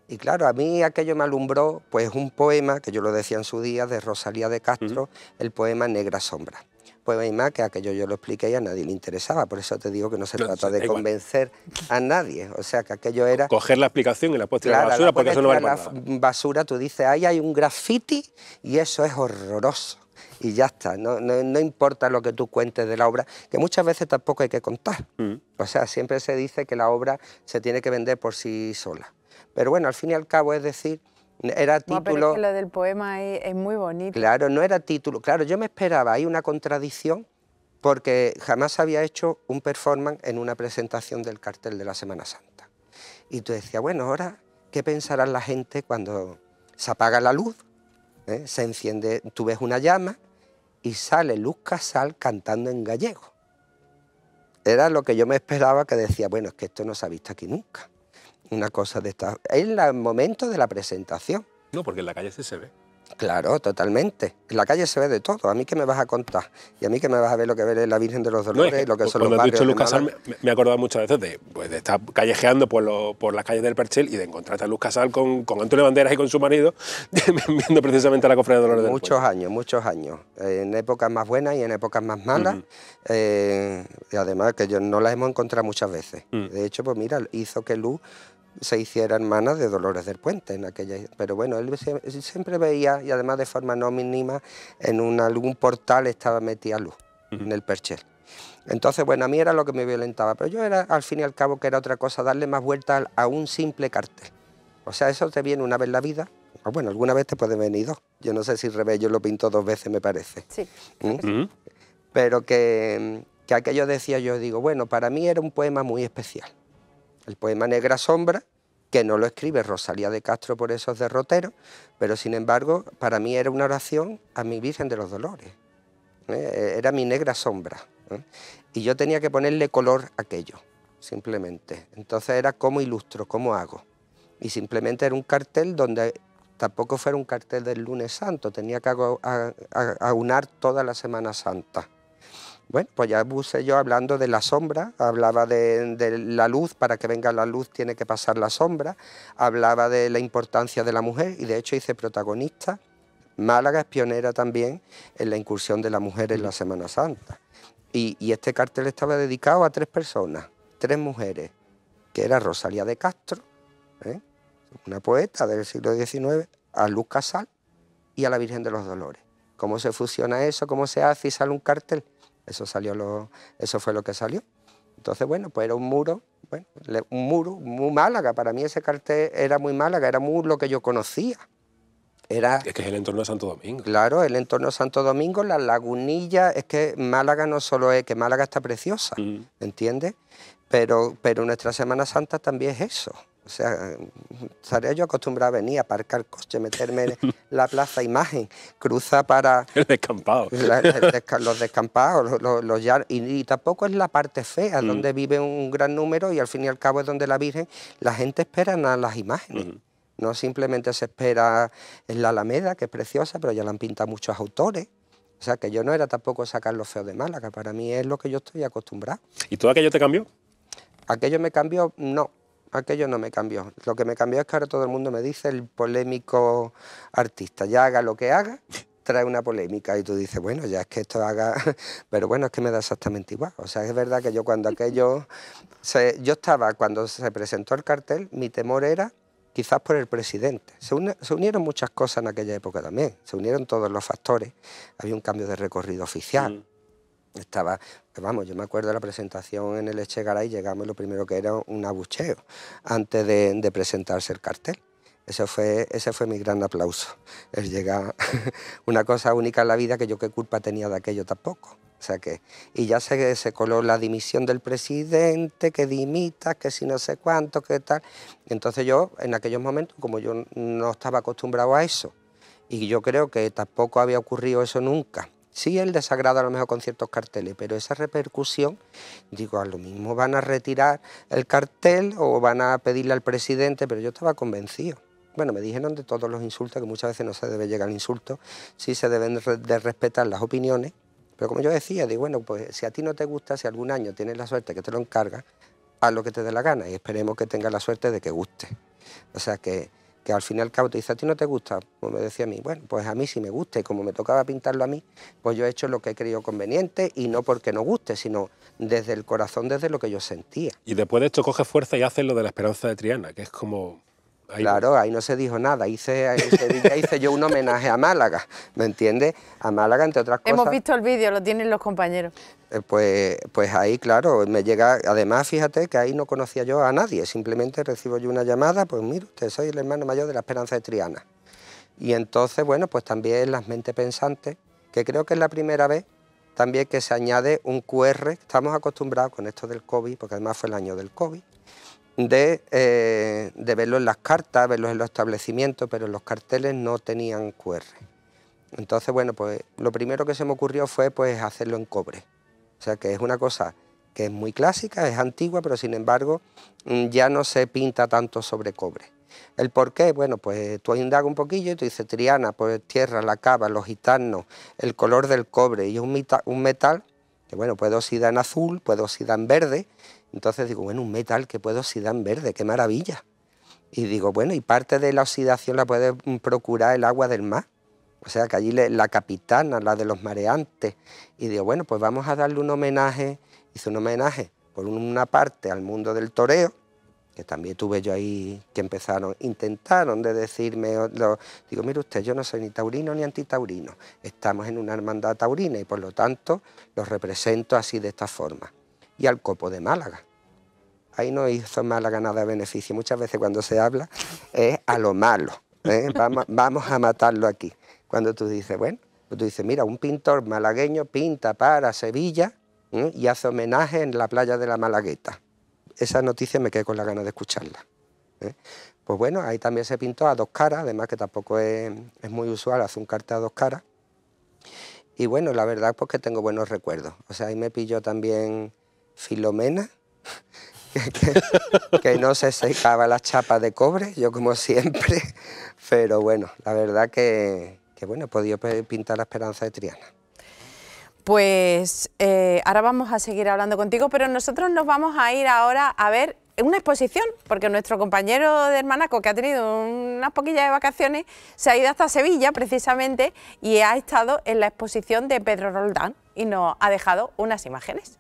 Y claro, a mí aquello me alumbró pues un poema, que yo lo decía en su día, de Rosalía de Castro, el poema Negra Sombra. Poema que aquello yo lo expliqué y a nadie le interesaba, por eso te digo que no se trata de convencer a nadie, o sea que aquello era... Coger la explicación y la puedes a la basura porque eso no vale la basura, tú dices, ahí hay un graffiti y eso es horroroso. Y ya está, no, importa lo que tú cuentes de la obra, que muchas veces tampoco hay que contar. Mm. O sea, siempre se dice que la obra se tiene que vender por sí sola. Pero bueno, al fin y al cabo, es decir, era título... que lo del poema es, muy bonito. Claro, no era título. Claro, yo me esperaba, hay una contradicción, porque jamás había hecho un performance en una presentación del cartel de la Semana Santa. Y tú decías, bueno, ahora, ¿qué pensará la gente cuando se apaga la luz? Eh? Se enciende, tú ves una llama y sale Luz Casal cantando en gallego. Era lo que yo me esperaba, que decía, bueno, es que esto no se ha visto aquí nunca una cosa de estas. Es el momento de la presentación. No, porque en la calle sí se ve. Claro, totalmente. En la calle se ve de todo. A mí que me vas a contar y a mí que me vas a ver lo que ve la Virgen de los Dolores, lo que son los barrios. Dicho Luz Casal, me, he acordado muchas veces de, pues, de estar callejeando por, por las calles del Perchel y de encontrarte a Luz Casal con, con Antonio Banderas y con su marido viendo precisamente la cofre de Dolores. muchos años, muchos años. En épocas más buenas y en épocas más malas. Eh, y además que yo no las hemos encontrado muchas veces. Mm. De hecho, pues mira, hizo que Luz se hiciera hermana de Dolores del Puente en aquella. Pero bueno, él siempre veía, y además de forma no mínima, en algún portal estaba metida luz, en el perchel. Entonces, bueno, a mí era lo que me violentaba, pero yo era, al fin y al cabo, que era otra cosa, darle más vuelta a un simple cartel. O sea, eso te viene una vez la vida, bueno, alguna vez te puede venir dos. Yo no sé si Rebello lo pintó dos veces, me parece. Sí. ¿Mm? Pero que, que aquello decía yo, digo, bueno, para mí era un poema muy especial el poema Negra Sombra, que no lo escribe Rosalía de Castro por esos derroteros, pero sin embargo para mí era una oración a mi Virgen de los Dolores, ¿eh? era mi negra sombra, ¿eh? y yo tenía que ponerle color a aquello, simplemente. Entonces era como ilustro, cómo hago, y simplemente era un cartel donde tampoco fuera un cartel del lunes santo, tenía que aunar toda la Semana Santa. Bueno, pues ya puse yo hablando de la sombra, hablaba de, la luz, para que venga la luz tiene que pasar la sombra, hablaba de la importancia de la mujer y de hecho hice protagonista. Málaga es pionera también en la incursión de la mujer en la Semana Santa. Y, este cartel estaba dedicado a tres personas, tres mujeres, que era Rosalía de Castro, ¿eh? una poeta del siglo XIX, a Luz Casal y a la Virgen de los Dolores. ¿Cómo se fusiona eso? ¿Cómo se hace y sale un cartel? Eso, salió lo, eso fue lo que salió. Entonces, bueno, pues era un muro, un muro muy Málaga. Para mí ese cartel era muy Málaga, era muy lo que yo conocía. Era, es que es el entorno de Santo Domingo. Claro, el entorno de Santo Domingo, ...la lagunilla, es que Málaga no solo es que Málaga está preciosa, mm. ¿entiendes? Pero, pero nuestra Semana Santa también es eso. O sea, estaría yo acostumbrado a venir, aparcar coche, meterme en la plaza imagen, cruza para... los descampados, los, los, los y, tampoco es la parte fea, mm. donde vive un gran número y al fin y al cabo es donde la Virgen, la gente espera a las imágenes. No simplemente se espera en la Alameda, que es preciosa, pero ya la han pintado muchos autores. O sea, que yo no era tampoco sacar lo feo de Málaga, para mí es lo que yo estoy acostumbrado. ¿Y todo aquello te cambió? Aquello me cambió, no, aquello no me cambió. Lo que me cambió es que ahora todo el mundo me dice el polémico artista, ya haga lo que haga, trae una polémica y tú dices, bueno, ya es que esto haga, pero bueno, es que me da exactamente igual. O sea, es verdad que yo cuando aquello, yo estaba, cuando se presentó el cartel, mi temor era quizás por el presidente. se, unieron muchas cosas en aquella época también, se unieron todos los factores, había un cambio de recorrido oficial, mm. Estaba, vamos, yo me acuerdo de la presentación en el Echegaray, llegamos lo primero que era un abucheo antes de, presentarse el cartel. Ese fue, ese fue mi gran aplauso, el llegar, una cosa única en la vida que yo qué culpa tenía de aquello tampoco. O sea que, y ya se, se coló la dimisión del presidente, que dimita, que si no sé cuánto, qué tal. Entonces yo, en aquellos momentos, como yo no estaba acostumbrado a eso, y yo creo que tampoco había ocurrido eso nunca, Sí, el desagrado a lo mejor con ciertos carteles, pero esa repercusión, digo, a lo mismo van a retirar el cartel o van a pedirle al presidente, pero yo estaba convencido. Bueno, me dijeron de todos los insultos, que muchas veces no se debe llegar al insulto, sí se deben de respetar las opiniones, pero como yo decía, digo, bueno, pues si a ti no te gusta, si algún año tienes la suerte que te lo encarga, haz lo que te dé la gana y esperemos que tenga la suerte de que guste. O sea que que al final y te dice, a ti no te gusta, como pues me decía a mí, bueno, pues a mí sí me gusta y como me tocaba pintarlo a mí, pues yo he hecho lo que he creído conveniente y no porque no guste, sino desde el corazón, desde lo que yo sentía. Y después de esto coge fuerza y hace lo de la esperanza de Triana, que es como claro, ahí no se dijo nada. Hice, hice yo un homenaje a Málaga, ¿me entiendes? A Málaga, entre otras cosas. Hemos visto el vídeo, lo tienen los compañeros. Eh, pues, pues ahí, claro, me llega... Además, fíjate que ahí no conocía yo a nadie, simplemente recibo yo una llamada, pues mire, usted soy el hermano mayor de la Esperanza de Triana. Y entonces, bueno, pues también las mentes pensantes, que creo que es la primera vez también que se añade un QR, estamos acostumbrados con esto del COVID, porque además fue el año del COVID, eh, de, verlo en las cartas, verlo en los establecimientos, pero los carteles no tenían QR. Entonces, bueno, pues lo primero que se me ocurrió fue pues hacerlo en cobre. O sea, que es una cosa que es muy clásica, es antigua, pero sin embargo mm, ya no se pinta tanto sobre cobre. ¿El por qué? Bueno, pues tú indagas un poquillo y tú dices Triana, pues tierra, la cava, los gitanos, el color del cobre y es un, un metal que, bueno, puede oxidar en azul, puede oxidar en verde entonces digo, bueno, un metal que puede oxidar en verde, qué maravilla. Y digo, bueno, y parte de la oxidación la puede mm, procurar el agua del mar. O sea, que allí la capitana, la de los mareantes. Y digo, bueno, pues vamos a darle un homenaje. Hice un homenaje, por una parte, al mundo del toreo, que también tuve yo ahí, que empezaron, intentaron de decirme, digo, mire usted, yo no soy ni taurino ni antitaurino, estamos en una hermandad taurina y por lo tanto los represento así de esta forma y al Copo de Málaga. Ahí no hizo Málaga nada de beneficio. Muchas veces cuando se habla es a lo malo. ¿eh? Vamos, a matarlo aquí. Cuando tú dices, bueno, pues tú dices, mira, un pintor malagueño pinta para Sevilla ¿eh? y hace homenaje en la playa de la Malagueta. Esa noticia me quedé con la gana de escucharla. ¿eh? Pues bueno, ahí también se pintó a dos caras, además que tampoco es, es muy usual hacer un cartel a dos caras. Y bueno, la verdad pues que tengo buenos recuerdos. O sea, ahí me pilló también Filomena, que, no se secaba la chapa de cobre, yo como siempre, pero bueno, la verdad que, bueno, he podido pintar la esperanza de Triana. Pues eh, ahora vamos a seguir hablando contigo, pero nosotros nos vamos a ir ahora a ver una exposición, porque nuestro compañero de Hermanaco, que ha tenido unas poquillas de vacaciones, se ha ido hasta Sevilla precisamente y ha estado en la exposición de Pedro Roldán y nos ha dejado unas imágenes.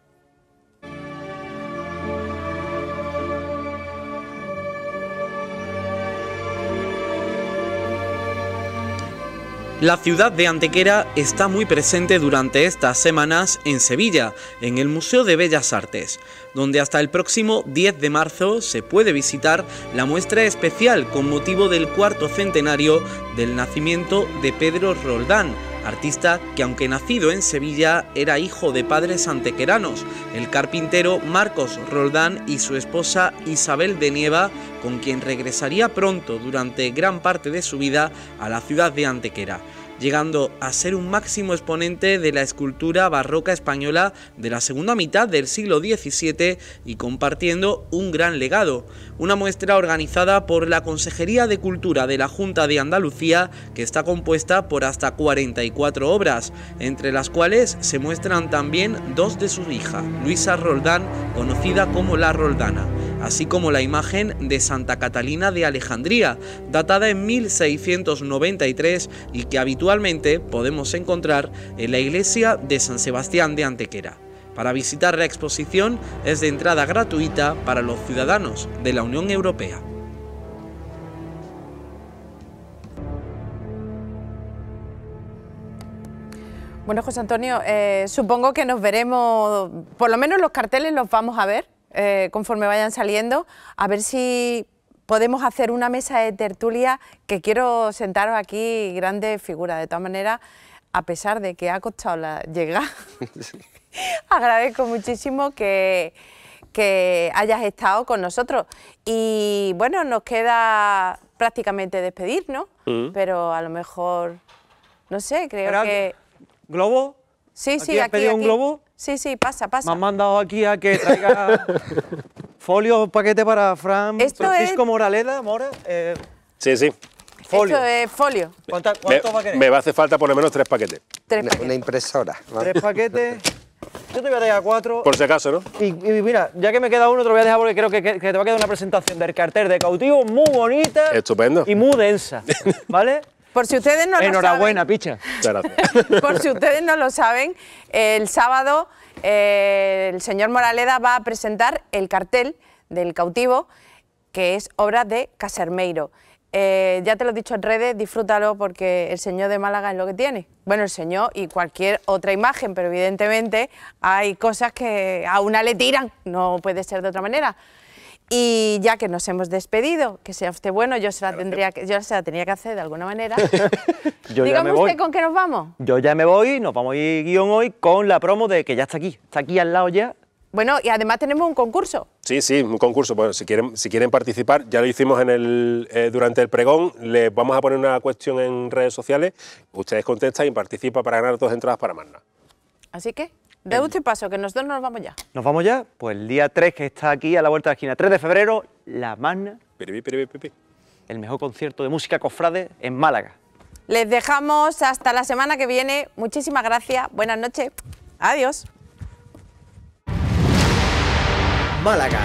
La ciudad de Antequera está muy presente durante estas semanas en Sevilla, en el Museo de Bellas Artes, donde hasta el próximo 10 de marzo se puede visitar la muestra especial con motivo del cuarto centenario del nacimiento de Pedro Roldán, artista que aunque nacido en Sevilla era hijo de padres antequeranos, el carpintero Marcos Roldán y su esposa Isabel de Nieva, con quien regresaría pronto durante gran parte de su vida a la ciudad de Antequera llegando a ser un máximo exponente de la escultura barroca española de la segunda mitad del siglo XVII y compartiendo un gran legado. Una muestra organizada por la Consejería de Cultura de la Junta de Andalucía que está compuesta por hasta 44 obras, entre las cuales se muestran también dos de su hija, Luisa Roldán, conocida como La Roldana así como la imagen de Santa Catalina de Alejandría, datada en 1693 y que habitualmente podemos encontrar en la iglesia de San Sebastián de Antequera. Para visitar la exposición es de entrada gratuita para los ciudadanos de la Unión Europea. Bueno, José Antonio, eh, supongo que nos veremos, por lo menos los carteles los vamos a ver. Eh, conforme vayan saliendo, a ver si podemos hacer una mesa de tertulia que quiero sentaros aquí, grande figura. De todas maneras, a pesar de que ha costado la llegada agradezco muchísimo que, hayas estado con nosotros. Y bueno, nos queda prácticamente despedirnos, mm. pero a lo mejor, no sé, creo que... ¿Globo? Sí, sí, has aquí, pedido un globo? Sí, sí, pasa, pasa. Me han mandado aquí a que traiga folio, paquete para Fran, Esto Francisco Moraleda, Mora. Eh, sí, sí. Folio. folio. ¿Cuánto, me, va a querer? Me va hacer falta por lo menos tres paquetes. Tres paquetes. Una impresora. Tres paquetes. Yo te voy a dejar cuatro. Por si acaso, ¿no? Y, mira, ya que me queda uno, te lo voy a dejar porque creo que, te va a quedar una presentación del cartel de cautivo muy bonita. Estupendo. Y muy densa, ¿vale? Por si ustedes no lo saben, por si ustedes no lo saben, el sábado eh, el señor Moraleda va a presentar el cartel del cautivo, que es obra de Casermeiro. Eh, ya te lo he dicho en redes, disfrútalo porque el señor de Málaga es lo que tiene. Bueno, el señor y cualquier otra imagen, pero evidentemente hay cosas que a una le tiran, no puede ser de otra manera. Y ya que nos hemos despedido, que sea usted bueno, yo se la, tendría que, yo tenía que hacer de alguna manera. Dígame usted con qué nos vamos. Yo ya me voy, nos vamos a ir guión hoy con la promo de que ya está aquí, está aquí al lado ya. Bueno, y además tenemos un concurso. Sí, sí, un concurso. Bueno, si quieren, si quieren participar, ya lo hicimos en el, eh, durante el pregón. Les vamos a poner una cuestión en redes sociales. Ustedes contestan y participan para ganar dos entradas para Magna. Así que de y paso, que nos dos nos vamos ya. ¿Nos vamos ya? Pues el día 3, que está aquí a la vuelta de la esquina, 3 de febrero, La Magna. El mejor concierto de música cofrade en Málaga. Les dejamos hasta la semana que viene. Muchísimas gracias. Buenas noches. Adiós. Málaga,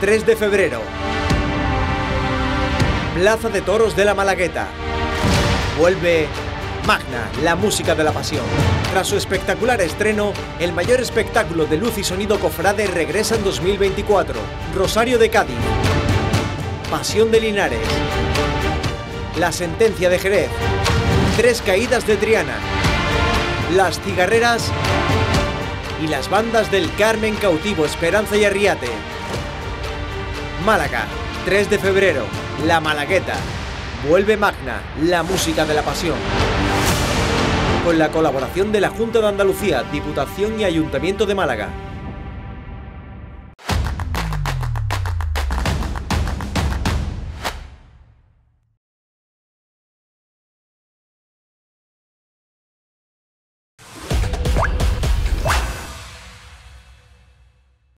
3 de febrero. Plaza de Toros de la Malagueta. Vuelve Magna, la música de la pasión. Tras su espectacular estreno, el mayor espectáculo de luz y sonido cofrade regresa en 2024. Rosario de Cádiz. Pasión de Linares. La sentencia de Jerez. Tres caídas de Triana. Las cigarreras y las bandas del Carmen Cautivo, Esperanza y Arriate. Málaga, 3 de febrero, La Malagueta. Vuelve Magna, la música de la pasión con la colaboración de la Junta de Andalucía, Diputación y Ayuntamiento de Málaga.